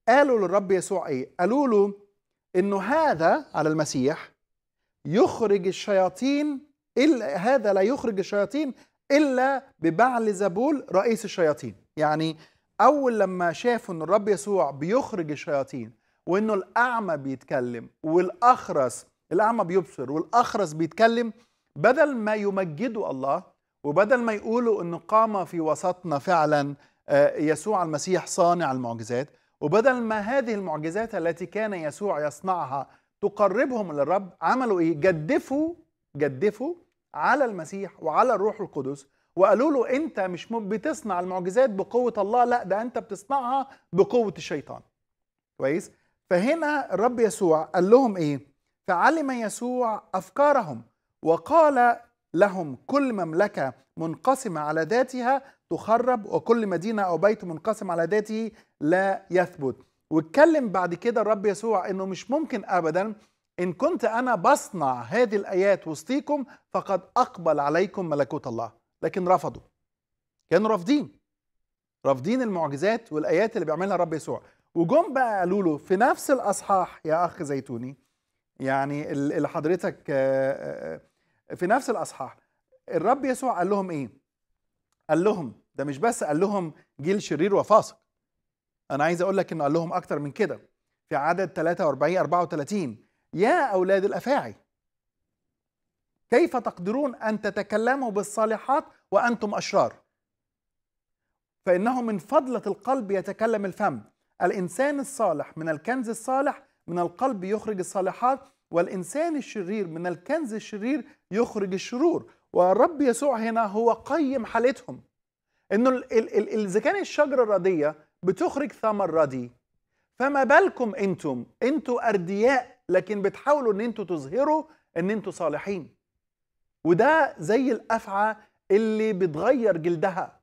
قالوا للرب يسوع إيه؟ قالوا له إنه هذا على المسيح يخرج الشياطين إلا هذا لا يخرج الشياطين إلا ببعل زبول رئيس الشياطين يعني أول لما شافوا إن الرب يسوع بيخرج الشياطين وإنه الأعمى بيتكلم والأخرس الأعمى بيبصر والأخرس بيتكلم بدل ما يمجدوا الله وبدل ما يقولوا إنه قام في وسطنا فعلا آه، يسوع المسيح صانع المعجزات وبدل ما هذه المعجزات التي كان يسوع يصنعها تقربهم للرب عملوا ايه جدفوا جدفوا على المسيح وعلى الروح القدس وقالوا له انت مش بتصنع المعجزات بقوه الله لا ده انت بتصنعها بقوه الشيطان كويس فهنا الرب يسوع قال لهم ايه فعلم يسوع افكارهم وقال لهم كل مملكه منقسمه على ذاتها تخرب وكل مدينه او بيت منقسم على ذاته لا يثبت واتكلم بعد كده الرب يسوع انه مش ممكن ابدا ان كنت انا بصنع هذه الايات وسطيكم فقد اقبل عليكم ملكوت الله لكن رفضوا كانوا رافضين رافضين المعجزات والايات اللي بيعملها الرب يسوع وجم بقى قالوا له في نفس الاصحاح يا اخ زيتوني يعني اللي حضرتك آه، آه، آه، في نفس الاصحاح الرب يسوع قال لهم ايه قال لهم ده مش بس قال لهم جيل شرير وفاسق انا عايز اقول لك انه قال لهم اكتر من كده في عدد 43 34 يا اولاد الافاعي كيف تقدرون أن تتكلموا بالصالحات وأنتم أشرار فإنه من فضلة القلب يتكلم الفم الإنسان الصالح من الكنز الصالح من القلب يخرج الصالحات والإنسان الشرير من الكنز الشرير يخرج الشرور والرب يسوع هنا هو قيم حالتهم انه اذا كان الشجره الرديه بتخرج ثمر ردي فما بالكم انتم انتم اردياء لكن بتحاولوا ان انتم تظهروا ان انتم صالحين وده زي الافعى اللي بتغير جلدها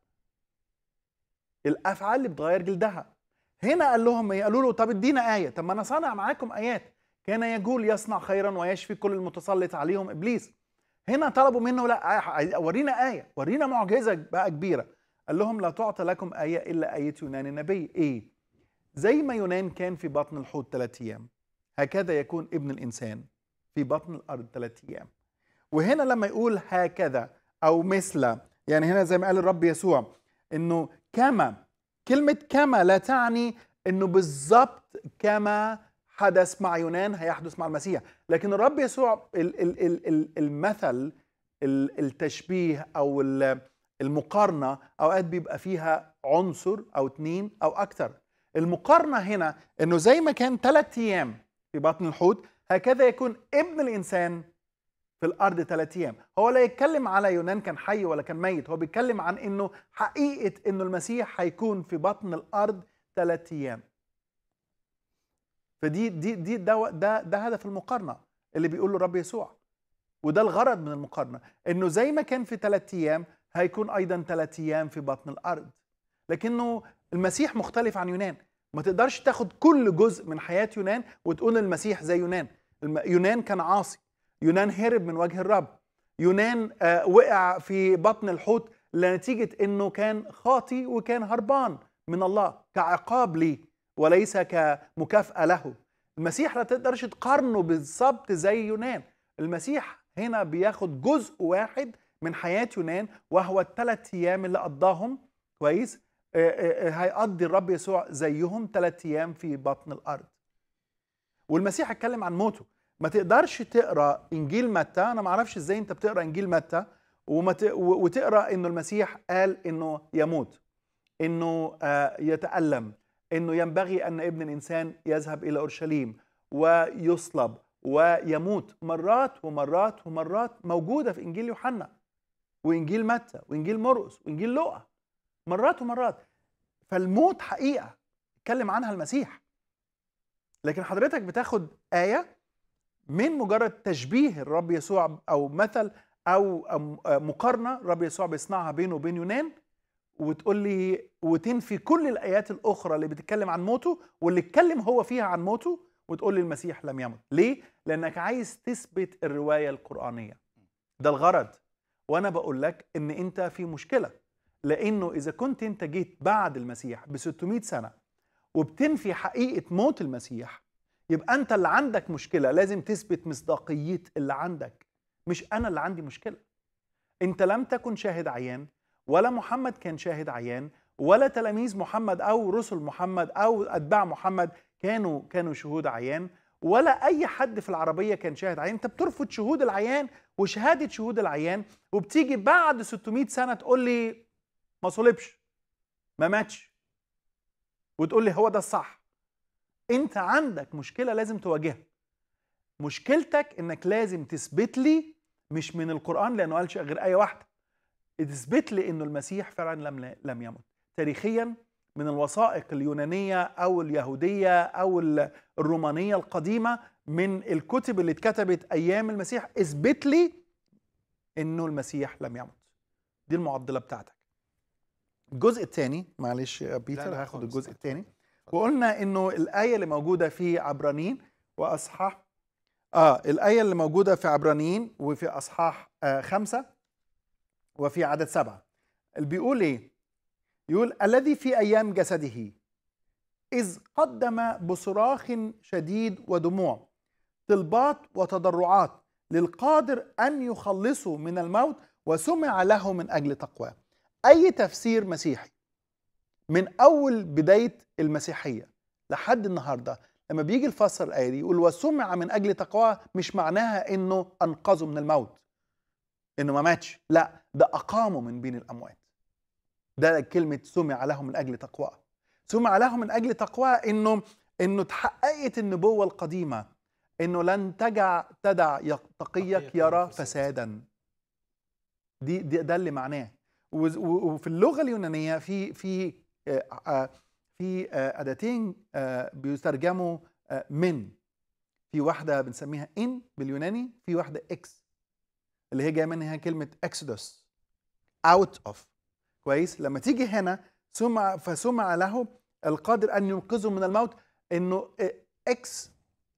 الافعى اللي بتغير جلدها هنا قال لهم ايه قالوا له طب ادينا ايه طب ما انا صانع معاكم ايات كان يجول يصنع خيرا ويشفي كل المتسلط عليهم ابليس هنا طلبوا منه لا ورينا ايه ورينا معجزه بقى كبيره قال لهم لا تعطى لكم ايه الا ايه يونان النبي ايه زي ما يونان كان في بطن الحوت ثلاث ايام هكذا يكون ابن الانسان في بطن الارض ثلاث ايام وهنا لما يقول هكذا أو مثل يعني هنا زي ما قال الرب يسوع إنه كما كلمة كما لا تعني إنه بالظبط كما حدث مع يونان هيحدث مع المسيح لكن الرب يسوع المثل التشبيه أو المقارنة أوقات بيبقى فيها عنصر أو اتنين أو أكتر المقارنة هنا إنه زي ما كان ثلاثة أيام في بطن الحوت هكذا يكون ابن الإنسان في الارض ثلاث ايام هو لا يتكلم على يونان كان حي ولا كان ميت هو بيتكلم عن انه حقيقه انه المسيح هيكون في بطن الارض ثلاث ايام فدي دي دي ده ده, ده هدف المقارنه اللي بيقوله الرب يسوع وده الغرض من المقارنه انه زي ما كان في ثلاث ايام هيكون ايضا ثلاث ايام في بطن الارض لكنه المسيح مختلف عن يونان ما تقدرش تاخد كل جزء من حياه يونان وتقول المسيح زي يونان يونان كان عاصي يونان هرب من وجه الرب يونان آه، وقع في بطن الحوت لنتيجة أنه كان خاطي وكان هربان من الله كعقاب ليه وليس كمكافأة له المسيح لا تقدرش تقارنه بالظبط زي يونان المسيح هنا بياخد جزء واحد من حياة يونان وهو الثلاث أيام اللي قضاهم كويس آه، آه، هيقضي الرب يسوع زيهم ثلاث أيام في بطن الأرض والمسيح اتكلم عن موته ما تقدرش تقرا انجيل متى انا ما اعرفش ازاي انت بتقرا انجيل متى وما ت... وتقرا انه المسيح قال انه يموت انه آه، يتالم انه ينبغي ان ابن الانسان يذهب الى اورشليم ويصلب ويموت مرات ومرات ومرات موجوده في انجيل يوحنا وانجيل متى وانجيل مرقس وانجيل لوقا مرات ومرات فالموت حقيقه اتكلم عنها المسيح لكن حضرتك بتاخد ايه من مجرد تشبيه الرب يسوع او مثل او مقارنه الرب يسوع بيصنعها بينه وبين يونان وتقول لي وتنفي كل الايات الاخرى اللي بتتكلم عن موته واللي اتكلم هو فيها عن موته وتقول لي المسيح لم يمت ليه لانك عايز تثبت الروايه القرانيه ده الغرض وانا بقول لك ان انت في مشكله لانه اذا كنت انت جيت بعد المسيح ب 600 سنه وبتنفي حقيقه موت المسيح يبقى انت اللي عندك مشكله لازم تثبت مصداقيه اللي عندك مش انا اللي عندي مشكله انت لم تكن شاهد عيان ولا محمد كان شاهد عيان ولا تلاميذ محمد او رسل محمد او اتباع محمد كانوا كانوا شهود عيان ولا اي حد في العربيه كان شاهد عيان انت بترفض شهود العيان وشهاده شهود العيان وبتيجي بعد 600 سنه تقول لي ما صلبش ما ماتش وتقول لي هو ده الصح انت عندك مشكله لازم تواجهها مشكلتك انك لازم تثبت لي مش من القران لانه قالش غير ايه واحده اثبت لي انه المسيح فعلا لم لم يمت تاريخيا من الوثائق اليونانيه او اليهوديه او الرومانيه القديمه من الكتب اللي اتكتبت ايام المسيح اثبت لي انه المسيح لم يمت دي المعضله بتاعتك الجزء الثاني معلش يا بيتر هاخد الجزء الثاني وقلنا انه الايه اللي موجوده في عبرانيين واصحاح اه الايه اللي موجوده في عبرانيين وفي اصحاح آه خمسة وفي عدد سبعة اللي بيقول ايه يقول الذي في ايام جسده اذ قدم بصراخ شديد ودموع طلبات وتضرعات للقادر ان يخلصه من الموت وسمع له من اجل تقواه اي تفسير مسيحي من أول بداية المسيحية لحد النهاردة لما بيجي الفصل الآية دي يقول وسمع من أجل تقواه مش معناها إنه أنقذه من الموت إنه ما ماتش لا ده أقامه من بين الأموات ده كلمة سمع له من أجل تقواه سمع له من أجل تقواه إنه إنه تحققت النبوة القديمة إنه لن تجع تدع تقيك يرى فسادا دي, دي ده اللي معناه وفي اللغة اليونانية في في آه، آه، في آه، أداتين بيترجموا من في واحدة بنسميها إن باليوناني في واحدة إكس اللي هي جاية منها كلمة إكسدوس out of كويس لما تيجي هنا سمع فسمع له القادر أن ينقذه من الموت إنه إكس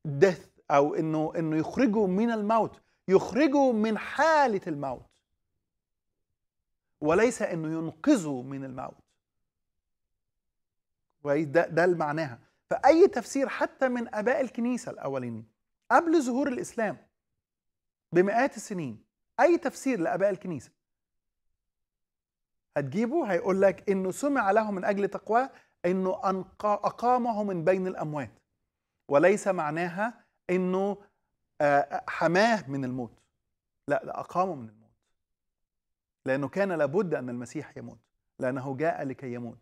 ديث أو إنه إنه يخرجه من الموت يخرجه من حالة الموت وليس إنه ينقذه من الموت كويس ده ده معناها فاي تفسير حتى من اباء الكنيسه الاولين قبل ظهور الاسلام بمئات السنين اي تفسير لاباء الكنيسه هتجيبه هيقول لك انه سمع له من اجل تقواه انه اقامه من بين الاموات وليس معناها انه آه، آه، حماه من الموت لا ده اقامه من الموت لانه كان لابد ان المسيح يموت لانه جاء لكي يموت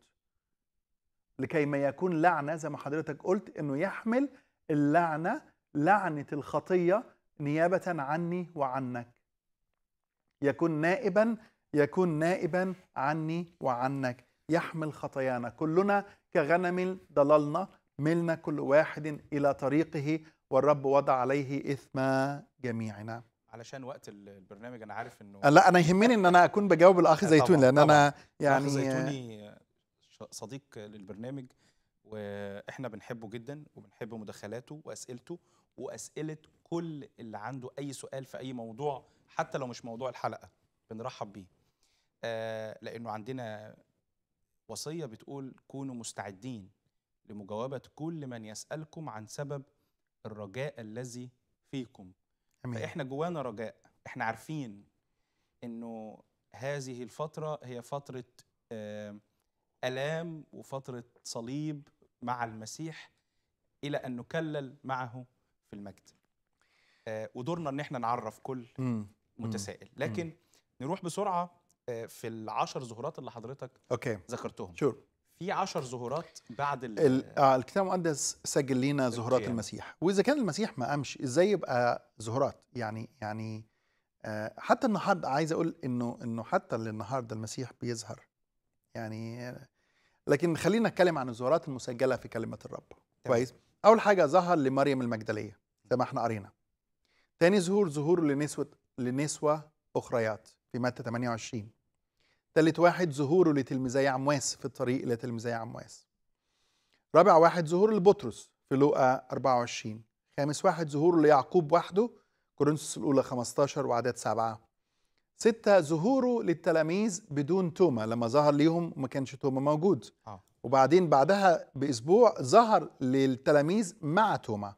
لكي ما يكون لعنة زي ما حضرتك قلت أنه يحمل اللعنة لعنة الخطية نيابة عني وعنك يكون نائبا يكون نائبا عني وعنك يحمل خطايانا كلنا كغنم ضللنا ملنا كل واحد إلى طريقه والرب وضع عليه إثم جميعنا علشان وقت البرنامج انا عارف انه لا انا يهمني ان انا اكون بجاوب الاخ آه، زيتون لأن, لان انا يعني الاخ زيتوني صديق للبرنامج واحنا بنحبه جدا وبنحب مداخلاته واسئلته واسئله كل اللي عنده اي سؤال في اي موضوع حتى لو مش موضوع الحلقه بنرحب بيه آه لانه عندنا وصيه بتقول كونوا مستعدين لمجاوبه كل من يسالكم عن سبب الرجاء الذي فيكم أمين. فاحنا جوانا رجاء احنا عارفين انه هذه الفتره هي فتره آه الام وفتره صليب مع المسيح الى ان نكلل معه في المجد آه، ودورنا ان احنا نعرف كل متسائل لكن نروح بسرعه آه، في العشر ظهورات اللي حضرتك اوكي ذكرتهم شور في عشر ظهورات بعد ال آه، الكتاب المقدس سجل لنا ظهورات المسيح واذا كان المسيح ما قامش ازاي يبقى ظهورات يعني يعني حتى النهارده عايز اقول انه انه حتى للنهارده المسيح بيظهر يعني لكن خلينا نتكلم عن الزهورات المسجله في كلمه الرب كويس اول حاجه ظهر لمريم المجدليه زي ما احنا قرينا تاني ظهور ظهور لنسوه لنسوه اخريات في متى 28 تالت واحد ظهوره لتلميذي عمواس في الطريق الى تلميذي عمواس رابع واحد ظهور لبطرس في لوقا 24 خامس واحد ظهوره ليعقوب وحده كورنثوس الاولى 15 وعدد سبعه ستة ظهوره للتلاميذ بدون توما لما ظهر ليهم ما كانش توما موجود آه. وبعدين بعدها بأسبوع ظهر للتلاميذ مع توما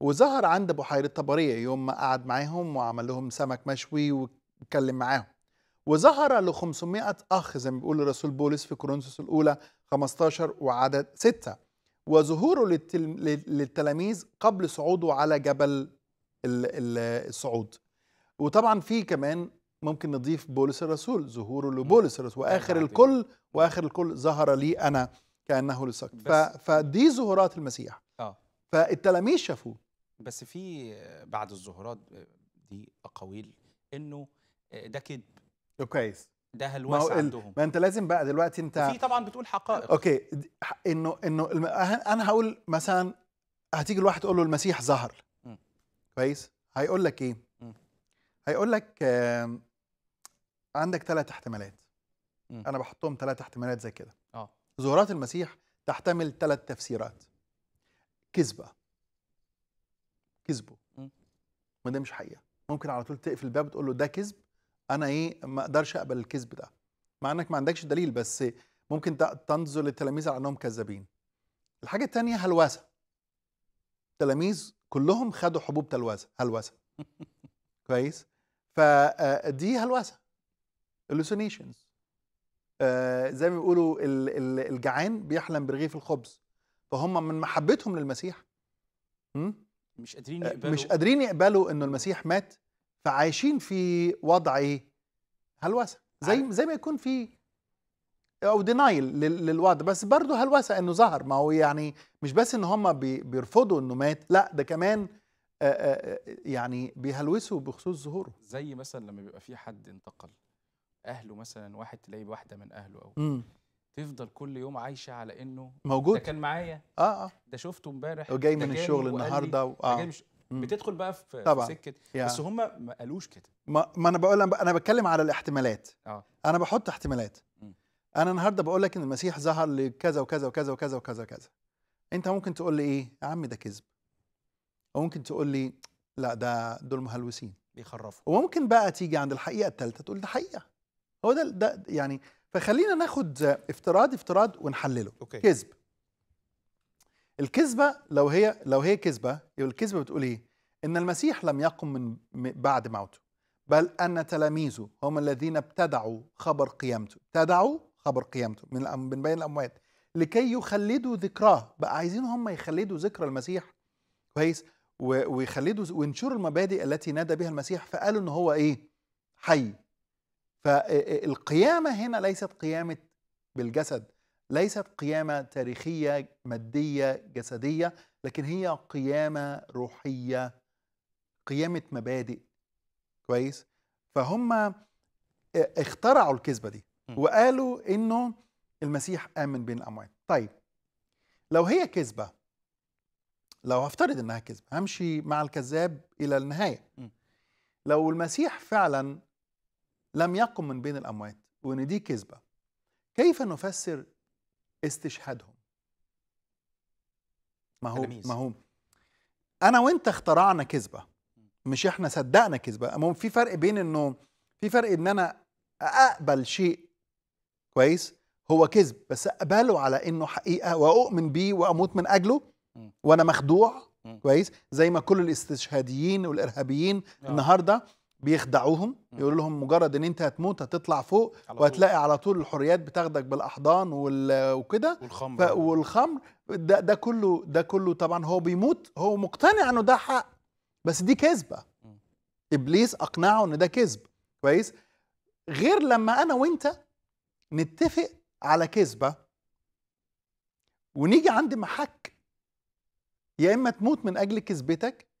وظهر عند بحيرة طبرية يوم ما قعد معاهم وعمل لهم سمك مشوي واتكلم معاهم وظهر ل 500 أخ زي ما بيقول الرسول بولس في كورنثوس الأولى 15 وعدد 6 وظهوره للتلاميذ قبل صعوده على جبل الصعود وطبعا في كمان ممكن نضيف بولس الرسول ظهوره لبولس الرسول أيوة، واخر الكل واخر الكل ظهر لي انا كانه للسقط فدي ظهورات المسيح اه فالتلاميذ شافوه بس في بعد الظهورات آه، دي اقاويل انه آه، ده كذب كويس ده هلوس ما عندهم ما انت لازم بقى دلوقتي انت في طبعا بتقول حقائق اوكي انه انه أه- انا هقول مثلا هتيجي الواحد تقول له المسيح ظهر كويس هيقول لك ايه هيقول لك آه عندك ثلاث احتمالات م. انا بحطهم ثلاث احتمالات زي كده اه ظهورات المسيح تحتمل ثلاث تفسيرات كذبه كذبه وده مش حقيقه ممكن على طول تقفل الباب وتقول له ده كذب انا ايه ما اقدرش اقبل الكذب ده مع انك ما عندكش دليل بس ممكن تنظر للتلاميذ على انهم كذابين الحاجه الثانيه هلوسه التلاميذ كلهم خدوا حبوب تلوسه هلوسه كويس فدي آه، هلوسه hallucinations آه زي ما بيقولوا الجعان بيحلم برغيف الخبز فهم من محبتهم للمسيح مش قادرين آه، يقبلوا مش قادرين يقبلوا انه المسيح مات فعايشين في وضع إيه؟ هلوسه زي زي ما يكون في او دينايل للوضع بس برضه هلوسه انه ظهر ما هو يعني مش بس ان هم بيرفضوا انه مات لا ده كمان آه، آه، يعني بيهلوسوا بخصوص ظهوره زي مثلا لما بيبقى في حد انتقل اهله مثلا واحد تلاقيه واحده من اهله او مم. تفضل كل يوم عايشه على انه موجود ده كان معايا اه اه ده شفته امبارح وجاي من الشغل النهارده و... آه. مش... بتدخل بقى في طبعا. في سكه yeah. بس هم ما قالوش كده ما, ما انا بقول انا بتكلم على الاحتمالات آه. انا بحط احتمالات م. انا النهارده بقول لك ان المسيح ظهر لكذا وكذا وكذا وكذا وكذا وكذا انت ممكن تقول لي ايه يا عم ده كذب او ممكن تقول لي لا ده دول مهلوسين بيخرفوا وممكن بقى تيجي عند الحقيقه الثالثه تقول ده حقيقه هو ده ده يعني فخلينا ناخد افتراض افتراض ونحلله أوكي. كذب الكذبه لو هي لو هي كذبه يبقى الكذبه بتقول ايه ان المسيح لم يقم من بعد موته بل ان تلاميذه هم الذين ابتدعوا خبر قيامته ابتدعوا خبر قيامته من من بين الاموات لكي يخلدوا ذكراه بقى عايزين هم يخلدوا ذكرى المسيح كويس ويخلدوا وينشروا المبادئ التي نادى بها المسيح فقالوا ان هو ايه حي فالقيامة هنا ليست قيامة بالجسد ليست قيامة تاريخية مادية جسدية لكن هي قيامة روحية قيامة مبادئ كويس فهم اخترعوا الكذبة دي وقالوا انه المسيح آمن بين الاموات طيب لو هي كذبة لو هفترض انها كذبة همشي مع الكذاب الى النهاية لو المسيح فعلا لم يقم من بين الأموات وأن دي كذبة كيف نفسر استشهادهم ما هو ما هو أنا وأنت اخترعنا كذبة مش احنا صدقنا كذبة المهم في فرق بين انه في فرق ان انا اقبل شيء كويس هو كذب بس اقبله على انه حقيقه واؤمن بيه واموت من اجله وانا مخدوع كويس زي ما كل الاستشهاديين والارهابيين آه. النهارده بيخدعوهم يقول لهم مجرد ان انت هتموت هتطلع فوق على وهتلاقي على طول الحريات بتاخدك بالاحضان وكده والخمر ف... والخمر ده ده كله ده كله طبعا هو بيموت هو مقتنع انه ده حق بس دي كذبه ابليس اقنعه ان ده كذب كويس غير لما انا وانت نتفق على كذبه ونيجي عند محك يا اما تموت من اجل كذبتك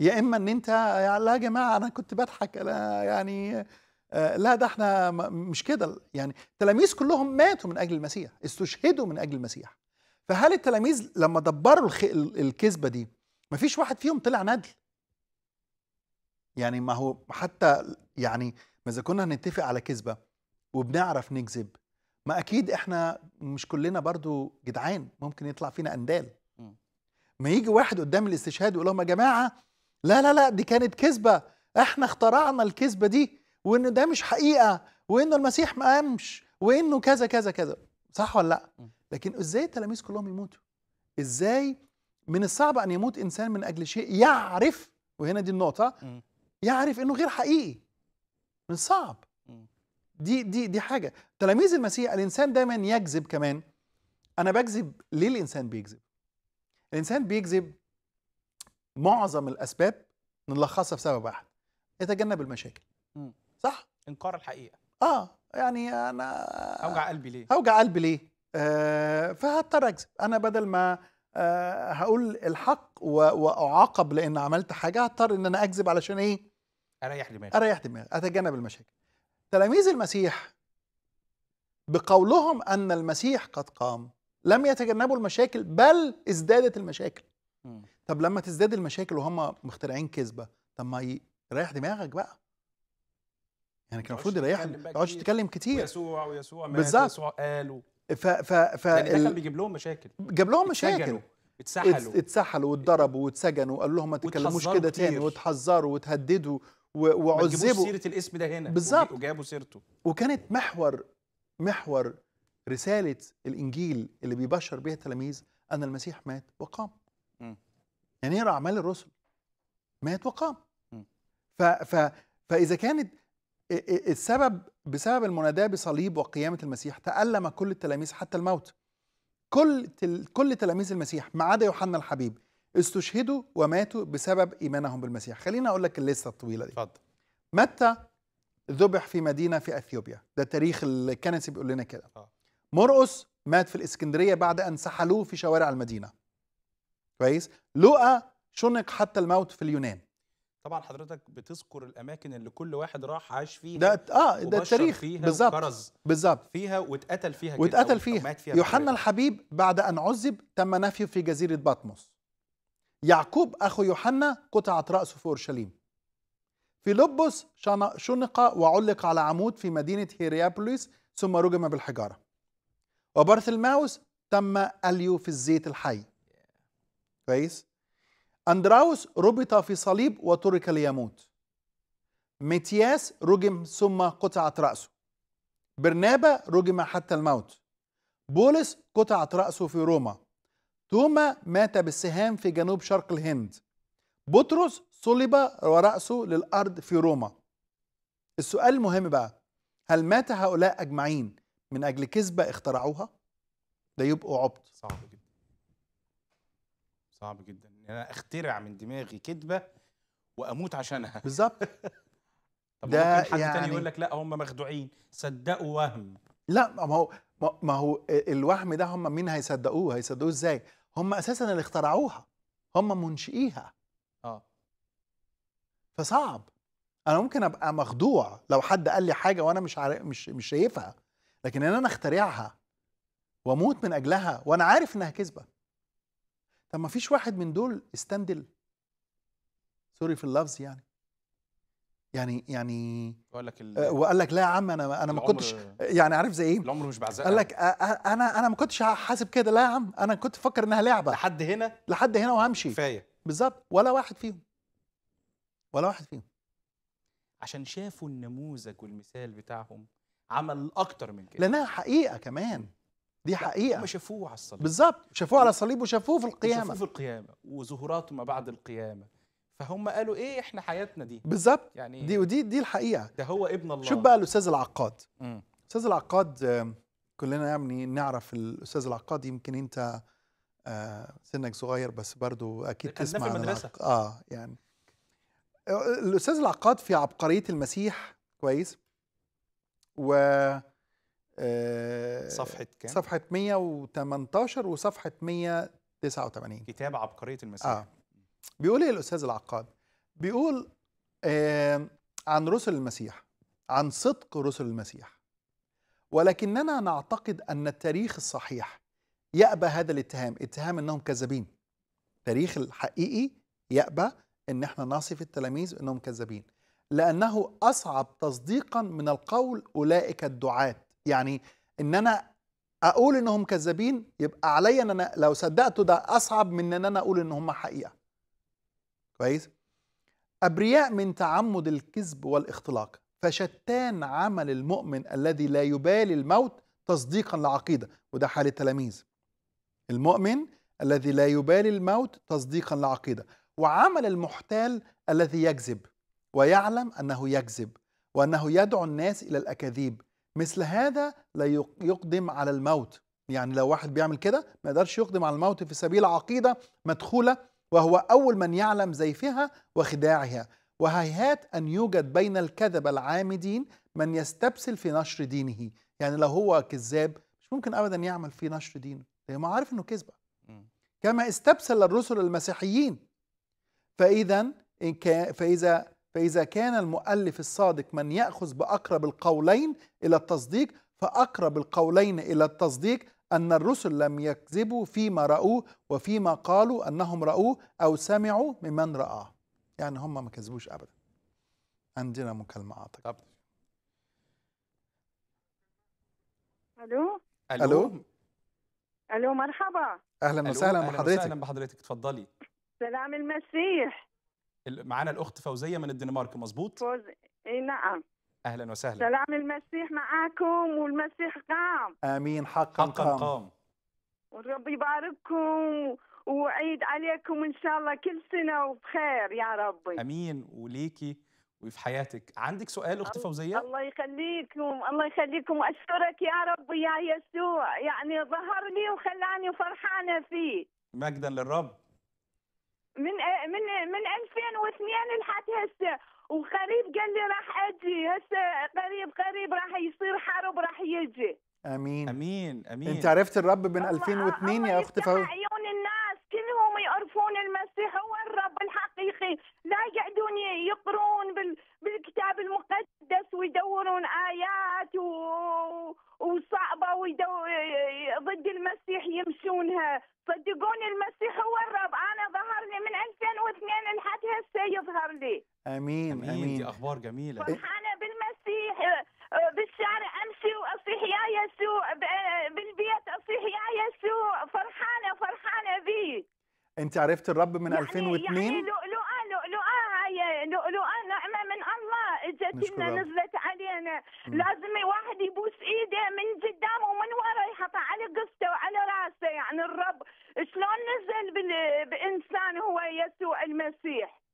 يا اما ان انت يعني لا يا جماعه انا كنت بضحك انا يعني آه، لا ده احنا مش كده يعني التلاميذ كلهم ماتوا من اجل المسيح استشهدوا من اجل المسيح فهل التلاميذ لما دبروا الكذبه دي مفيش واحد فيهم طلع ندل يعني ما هو حتى يعني ما اذا كنا هنتفق على كذبه وبنعرف نكذب ما اكيد احنا مش كلنا برضو جدعان ممكن يطلع فينا اندال ما يجي واحد قدام الاستشهاد ويقول لهم يا جماعه لا لا لا دي كانت كذبة احنا اخترعنا الكذبة دي وان ده مش حقيقة وان المسيح ما قامش وانه كذا كذا كذا صح ولا لا لكن ازاي التلاميذ كلهم يموتوا ازاي من الصعب ان يموت انسان من اجل شيء يعرف وهنا دي النقطة يعرف انه غير حقيقي من صعب دي دي دي حاجة تلاميذ المسيح الانسان دايما يكذب كمان انا بكذب ليه الانسان بيكذب الانسان بيكذب معظم الاسباب نلخصها في سبب واحد اتجنب المشاكل مم. صح انكار الحقيقه اه يعني انا اوجع قلبي ليه اوجع قلبي ليه آه فهضطر اكذب انا بدل ما آه هقول الحق واعاقب لان عملت حاجه هضطر ان انا اكذب علشان ايه اريح دماغي اريح دماغي اتجنب المشاكل تلاميذ المسيح بقولهم ان المسيح قد قام لم يتجنبوا المشاكل بل ازدادت المشاكل طب لما تزداد المشاكل وهم مخترعين كذبه طب ما يريح دماغك بقى يعني كان المفروض يريح ما تقعدش تتكلم كتير يسوع ويسوع مات بالظبط ويسوع قال ف ف ف يعني ده كان بيجيب لهم مشاكل جاب لهم مشاكل اتسحلوا اتسحلوا واتضربوا واتسجنوا وقال لهم ما تتكلموش كده تاني وتحذروا وتهددوا وعذبوا سيره الاسم ده هنا بالظبط وجابوا سيرته وكانت محور محور رساله الانجيل اللي بيبشر بها التلاميذ ان المسيح مات وقام يعني يرى اعمال الرسل مات وقام ف ف فاذا كانت السبب بسبب المناداه بصليب وقيامه المسيح تالم كل التلاميذ حتى الموت كل تل كل تلاميذ المسيح ما عدا يوحنا الحبيب استشهدوا وماتوا بسبب ايمانهم بالمسيح خليني اقول لك الليسته الطويله دي اتفضل متى ذبح في مدينه في اثيوبيا ده تاريخ الكنسي بيقول لنا كده آه. مرقس مات في الاسكندريه بعد ان سحلوه في شوارع المدينه كويس لقى شنق حتى الموت في اليونان طبعا حضرتك بتذكر الاماكن اللي كل واحد راح عاش فيها ده اه ده التاريخ بالظبط بالظبط فيها واتقتل فيها واتقتل فيها, فيها, فيها يوحنا الحبيب بعد ان عذب تم نفيه في جزيره بطمس يعقوب اخو يوحنا قطعت راسه في اورشليم فيلبس شنق وعلق على عمود في مدينه هيريابوليس ثم رجم بالحجاره الماوس تم اليو في الزيت الحي كويس أندراوس ربط في صليب وترك ليموت متياس رجم ثم قطعت رأسه برنابا رجم حتى الموت بولس قطعت رأسه في روما توما مات بالسهام في جنوب شرق الهند بطرس صلب ورأسه للأرض في روما السؤال المهم بقى هل مات هؤلاء أجمعين من أجل كذبة اخترعوها؟ ده يبقوا عبط صعب جدا صعب جدا ان يعني انا اخترع من دماغي كذبه واموت عشانها بالظبط طب ده ممكن حد يعني... تاني يقول لك لا هم مخدوعين صدقوا وهم لا ما هو ما هو الوهم ده هم مين هيصدقوه هيصدقوه ازاي هم اساسا اللي اخترعوها هم منشئيها اه فصعب انا ممكن ابقى مخدوع لو حد قال لي حاجه وانا مش عارف مش مش شايفها لكن ان انا اخترعها واموت من اجلها وانا عارف انها كذبه طب ما فيش واحد من دول استندل سوري في اللفظ يعني يعني يعني وقال لك آه، وقال لك لا يا عم انا انا ما كنتش يعني عارف زي ايه العمر مش بعزقها قال لك انا انا ما كنتش حاسب كده لا يا عم انا كنت فكر انها لعبه لحد هنا لحد هنا وهمشي كفايه بالظبط ولا واحد فيهم ولا واحد فيهم عشان شافوا النموذج والمثال بتاعهم عمل اكتر من كده لانها حقيقه كمان دي حقيقه هم شافوه على الصليب بالظبط شافوه على الصليب وشافوه في القيامه شافوه في القيامه وظهوراته ما بعد القيامه فهم قالوا ايه احنا حياتنا دي بالظبط يعني دي ودي دي الحقيقه ده هو ابن الله شوف بقى الاستاذ العقاد الاستاذ العقاد كلنا يعني نعرف الاستاذ العقاد يمكن انت آه، سنك صغير بس برضو اكيد تسمع في المدرسة. العق... اه يعني آه، الاستاذ العقاد في عبقريه المسيح كويس و آه، صفحة كام؟ صفحة 118 وصفحة 189 كتاب عبقرية المسيح آه. بيقول ايه الأستاذ العقاد؟ بيقول آه عن رسل المسيح عن صدق رسل المسيح ولكننا نعتقد أن التاريخ الصحيح يأبى هذا الاتهام اتهام أنهم كذابين التاريخ الحقيقي يأبى أن احنا نصف التلاميذ أنهم كذابين لأنه أصعب تصديقا من القول أولئك الدعاة يعني ان انا اقول انهم كذابين يبقى عليا ان انا لو صدقته ده اصعب من ان انا اقول ان هم حقيقه كويس ابرياء من تعمد الكذب والاختلاق فشتان عمل المؤمن الذي لا يبالي الموت تصديقا لعقيده وده حال التلاميذ المؤمن الذي لا يبالي الموت تصديقا لعقيده وعمل المحتال الذي يكذب ويعلم انه يكذب وانه يدعو الناس الى الاكاذيب مثل هذا لا يقدم على الموت يعني لو واحد بيعمل كده ما يقدرش يقدم على الموت في سبيل عقيدة مدخولة وهو أول من يعلم زيفها وخداعها وهيهات أن يوجد بين الكذبة العامدين من يستبسل في نشر دينه يعني لو هو كذاب مش ممكن أبدا يعمل في نشر دينه لأنه ما عارف أنه كذبة كما استبسل الرسل المسيحيين فإذا فإذا فإذا كان المؤلف الصادق من يأخذ بأقرب القولين إلى التصديق فأقرب القولين إلى التصديق أن الرسل لم يكذبوا فيما رأوه وفيما قالوا أنهم رأوه أو سمعوا ممن رآه يعني هم ما كذبوش أبدا عندنا مكالمة أعتقد ألو ألو ألو مرحبا أهلا وسهلا بحضرتك أهلا وسهلا بحضرتك اتفضلي سلام المسيح معانا الاخت فوزيه من الدنمارك مظبوط فوز اي نعم اهلا وسهلا سلام المسيح معاكم والمسيح قام امين حقا, حقا قام, قام. والرب يبارككم وعيد عليكم ان شاء الله كل سنه وبخير يا ربي امين وليكي وفي حياتك عندك سؤال اخت فوزيه الله يخليكم الله يخليكم اشكرك يا ربي يا يسوع يعني ظهر لي وخلاني فرحانه فيه مجدا للرب من من من 2002 لحد هسه وقريب قال لي راح اجي هسه قريب قريب راح يصير حرب راح يجي امين امين امين انت عرفت الرب من 2002 يا اختي فهو عيون الناس كلهم يعرفون المسيح هو الرب الحق مشايخي لا يقعدون يقرون بال... بالكتاب المقدس ويدورون آيات و... وصعبة ضد المسيح يمشونها صدقوني المسيح هو الرب أنا ظهر لي من 2002 لحد هسه يظهر لي أمين أمين, أمين. دي أخبار جميلة فرحانة بالمسيح بالشارع امشي واصيح يا يسوع بالبيت اصيح يا يسوع فرحانه فرحانه بيه انت عرفت الرب من يعني 2002 يعني لؤلؤه لؤلؤه هي لؤلؤه نعمه من الله اجت لنا نزلت علينا مم. لازم واحد يبوس ايده من قدام ومن ورا يحطها على قصته وعلى راسه يعني الرب شلون نزل بال... بانسان هو يسوع المسيح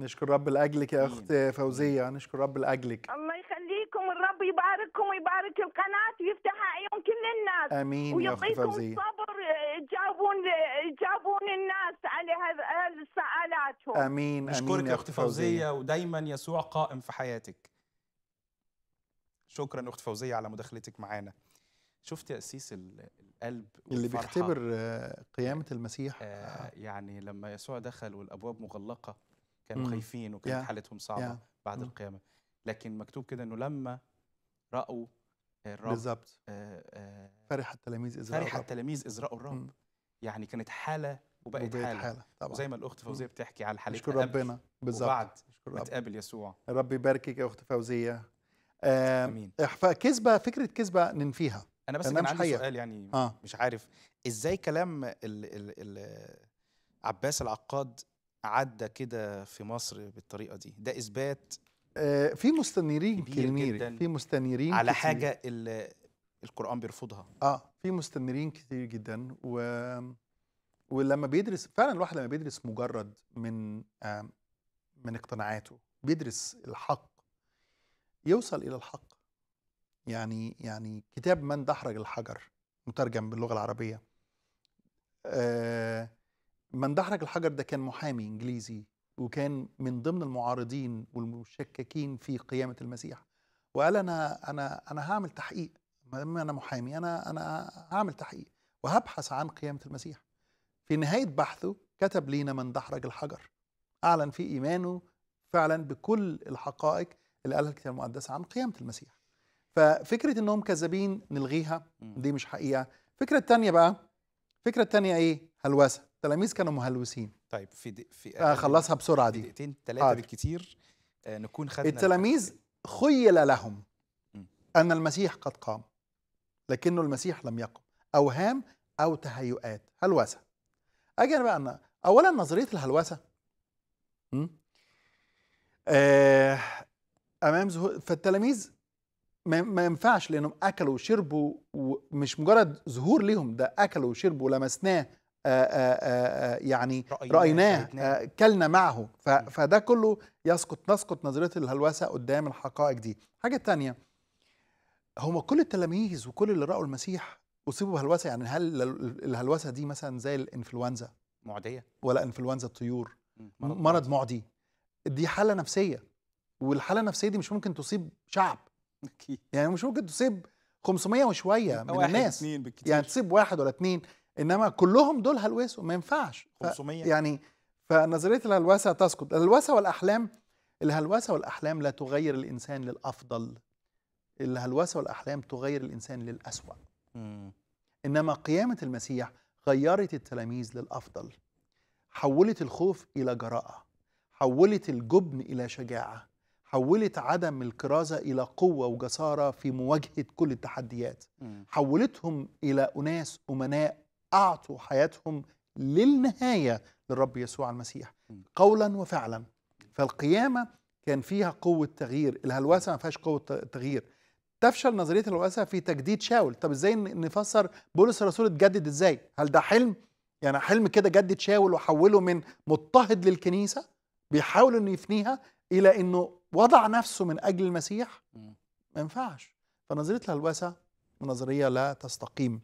نشكر رب لاجلك يا اخت فوزيه نشكر رب لاجلك الله يخليكم الرب يبارككم ويبارك القناه ويفتح عيون كل الناس امين يا اخت فوزيه الصبر يجاوبون يجاوبون الناس على سؤالاتهم امين امين نشكرك يا اخت فوزيه ودايما يسوع قائم في حياتك شكرا اخت فوزيه على مداخلتك معانا شفت يا اسيس القلب اللي بيختبر آه، قيامه آه، المسيح يعني لما يسوع دخل والابواب مغلقه كانوا خايفين وكانت yeah. حالتهم صعبه yeah. بعد mm. القيامه لكن مكتوب كده انه لما راوا الرب بالظبط آه، آه، فرح التلاميذ اذ فرح التلاميذ اذ راوا الرب mm. يعني كانت حاله وبقت حاله, حالة. طبعا زي ما الاخت فوزيه بتحكي على حالتها نشكر ربنا بالظبط وبعد ما تقابل يسوع الرب يباركك يا اخت فوزيه آه، امين فكذبه فكره كذبه ننفيها انا بس كان عندي سؤال يعني آه. مش عارف ازاي كلام ال ال ال عباس العقاد عدى كده في مصر بالطريقه دي ده اثبات آه، في مستنيرين كتير في مستنيرين على حاجه اللي القران بيرفضها اه في مستنيرين كتير جدا و ولما بيدرس فعلا الواحد لما بيدرس مجرد من آه، من اقتناعاته بيدرس الحق يوصل الى الحق يعني يعني كتاب من دحرج الحجر مترجم باللغه العربيه آه من دحرج الحجر ده كان محامي انجليزي وكان من ضمن المعارضين والمشككين في قيامه المسيح وقال انا انا انا هعمل تحقيق ما انا محامي انا انا هعمل تحقيق وهبحث عن قيامه المسيح في نهايه بحثه كتب لينا من دحرج الحجر اعلن في ايمانه فعلا بكل الحقائق اللي قالها الكتاب المقدس عن قيامه المسيح ففكره انهم كذابين نلغيها دي مش حقيقه الفكره الثانيه بقى الفكره الثانيه ايه هلوسه التلاميذ كانوا مهلوسين طيب في دي في آه، آه، خلصها بسرعه دي دقيقتين ثلاثه آه نكون خدنا التلاميذ خيل لهم ان المسيح قد قام لكنه المسيح لم يقم اوهام او تهيؤات هلوسه اجي انا بقى أنا اولا نظريه الهلوسه آه امام ظهور فالتلاميذ ما ينفعش لانهم اكلوا وشربوا ومش مجرد ظهور ليهم ده اكلوا وشربوا ولمسناه آه، آه، آه، يعني رأيناه كلنا معه فده كله يسقط تسقط نظرية الهلوسة قدام الحقائق دي حاجة تانية هما كل التلاميذ وكل اللي رأوا المسيح أصيبوا بهلوسة يعني هل الهلوسة دي مثلا زي الإنفلونزا معدية ولا إنفلونزا الطيور مرض, مرض معدي دي حالة نفسية والحالة النفسية دي مش ممكن تصيب شعب يعني مش ممكن تصيب 500 وشوية من الناس يعني تصيب واحد ولا اتنين انما كلهم دول هلوسوا ما ينفعش 500 يعني فنظريه الهلوسه تسقط الهلوسه والاحلام الهلوسه والاحلام لا تغير الانسان للافضل الهلوسه والاحلام تغير الانسان للاسوا انما قيامه المسيح غيرت التلاميذ للافضل حولت الخوف الى جراءه حولت الجبن الى شجاعه حولت عدم الكرازه الى قوه وجساره في مواجهه كل التحديات حولتهم الى اناس امناء أعطوا حياتهم للنهاية للرب يسوع المسيح قولا وفعلا فالقيامة كان فيها قوة تغيير الهلوسة ما فيهاش قوة تغيير تفشل نظرية الهلوسة في تجديد شاول طب ازاي نفسر بولس الرسول اتجدد ازاي هل ده حلم يعني حلم كده جدد شاول وحوله من مضطهد للكنيسة بيحاول انه يفنيها الى انه وضع نفسه من اجل المسيح ما ينفعش فنظريه الهلوسه نظريه لا تستقيم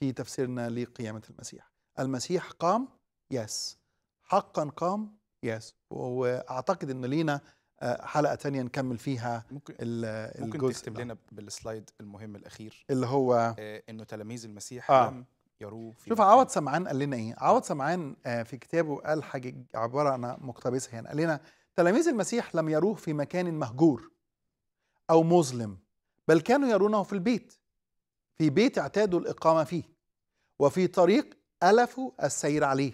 في تفسيرنا لقيامة المسيح المسيح قام يس حقا قام يس وأعتقد أن لينا آه، حلقة تانية نكمل فيها ممكن الجزء ممكن تكتب لنا بالسلايد المهم الأخير اللي هو آه، أنه تلاميذ المسيح آه. لم يروه في شوف عوض سمعان قال لنا إيه عوض سمعان آه، في كتابه قال حاجة عبارة أنا مقتبسها يعني قال لنا تلاميذ المسيح لم يروه في مكان مهجور أو مظلم بل كانوا يرونه في البيت في بيت اعتادوا الإقامة فيه وفي طريق ألفوا السير عليه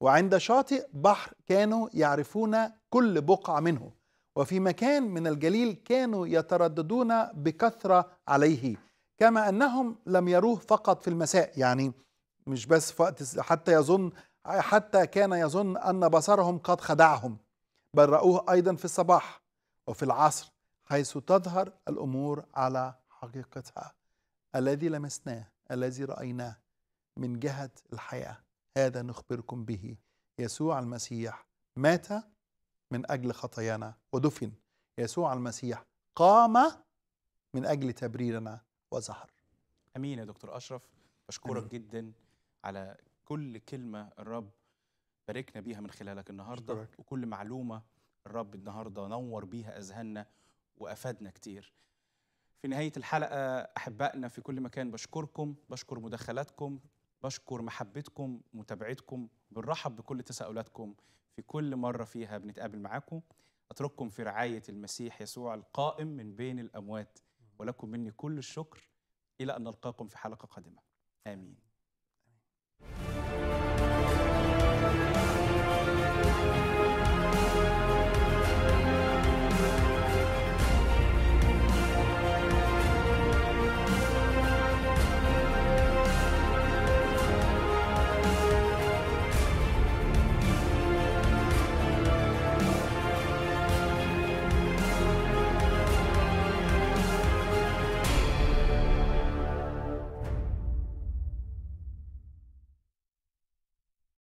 وعند شاطئ بحر كانوا يعرفون كل بقعة منه وفي مكان من الجليل كانوا يترددون بكثرة عليه كما أنهم لم يروه فقط في المساء يعني مش بس في وقت حتى يظن حتى كان يظن أن بصرهم قد خدعهم بل رأوه أيضا في الصباح وفي العصر حيث تظهر الأمور على حقيقتها الذي لمسناه الذي رايناه من جهه الحياه هذا نخبركم به يسوع المسيح مات من اجل خطايانا ودفن يسوع المسيح قام من اجل تبريرنا وزهر امين يا دكتور اشرف اشكرك أمين. جدا على كل كلمه الرب باركنا بيها من خلالك النهارده شكرك. وكل معلومه الرب النهارده نور بيها اذهاننا وافادنا كتير في نهاية الحلقة أحبائنا في كل مكان بشكركم بشكر مداخلاتكم بشكر محبتكم متابعتكم بنرحب بكل تساؤلاتكم في كل مرة فيها بنتقابل معاكم أترككم في رعاية المسيح يسوع القائم من بين الأموات ولكم مني كل الشكر إلى أن نلقاكم في حلقة قادمة آمين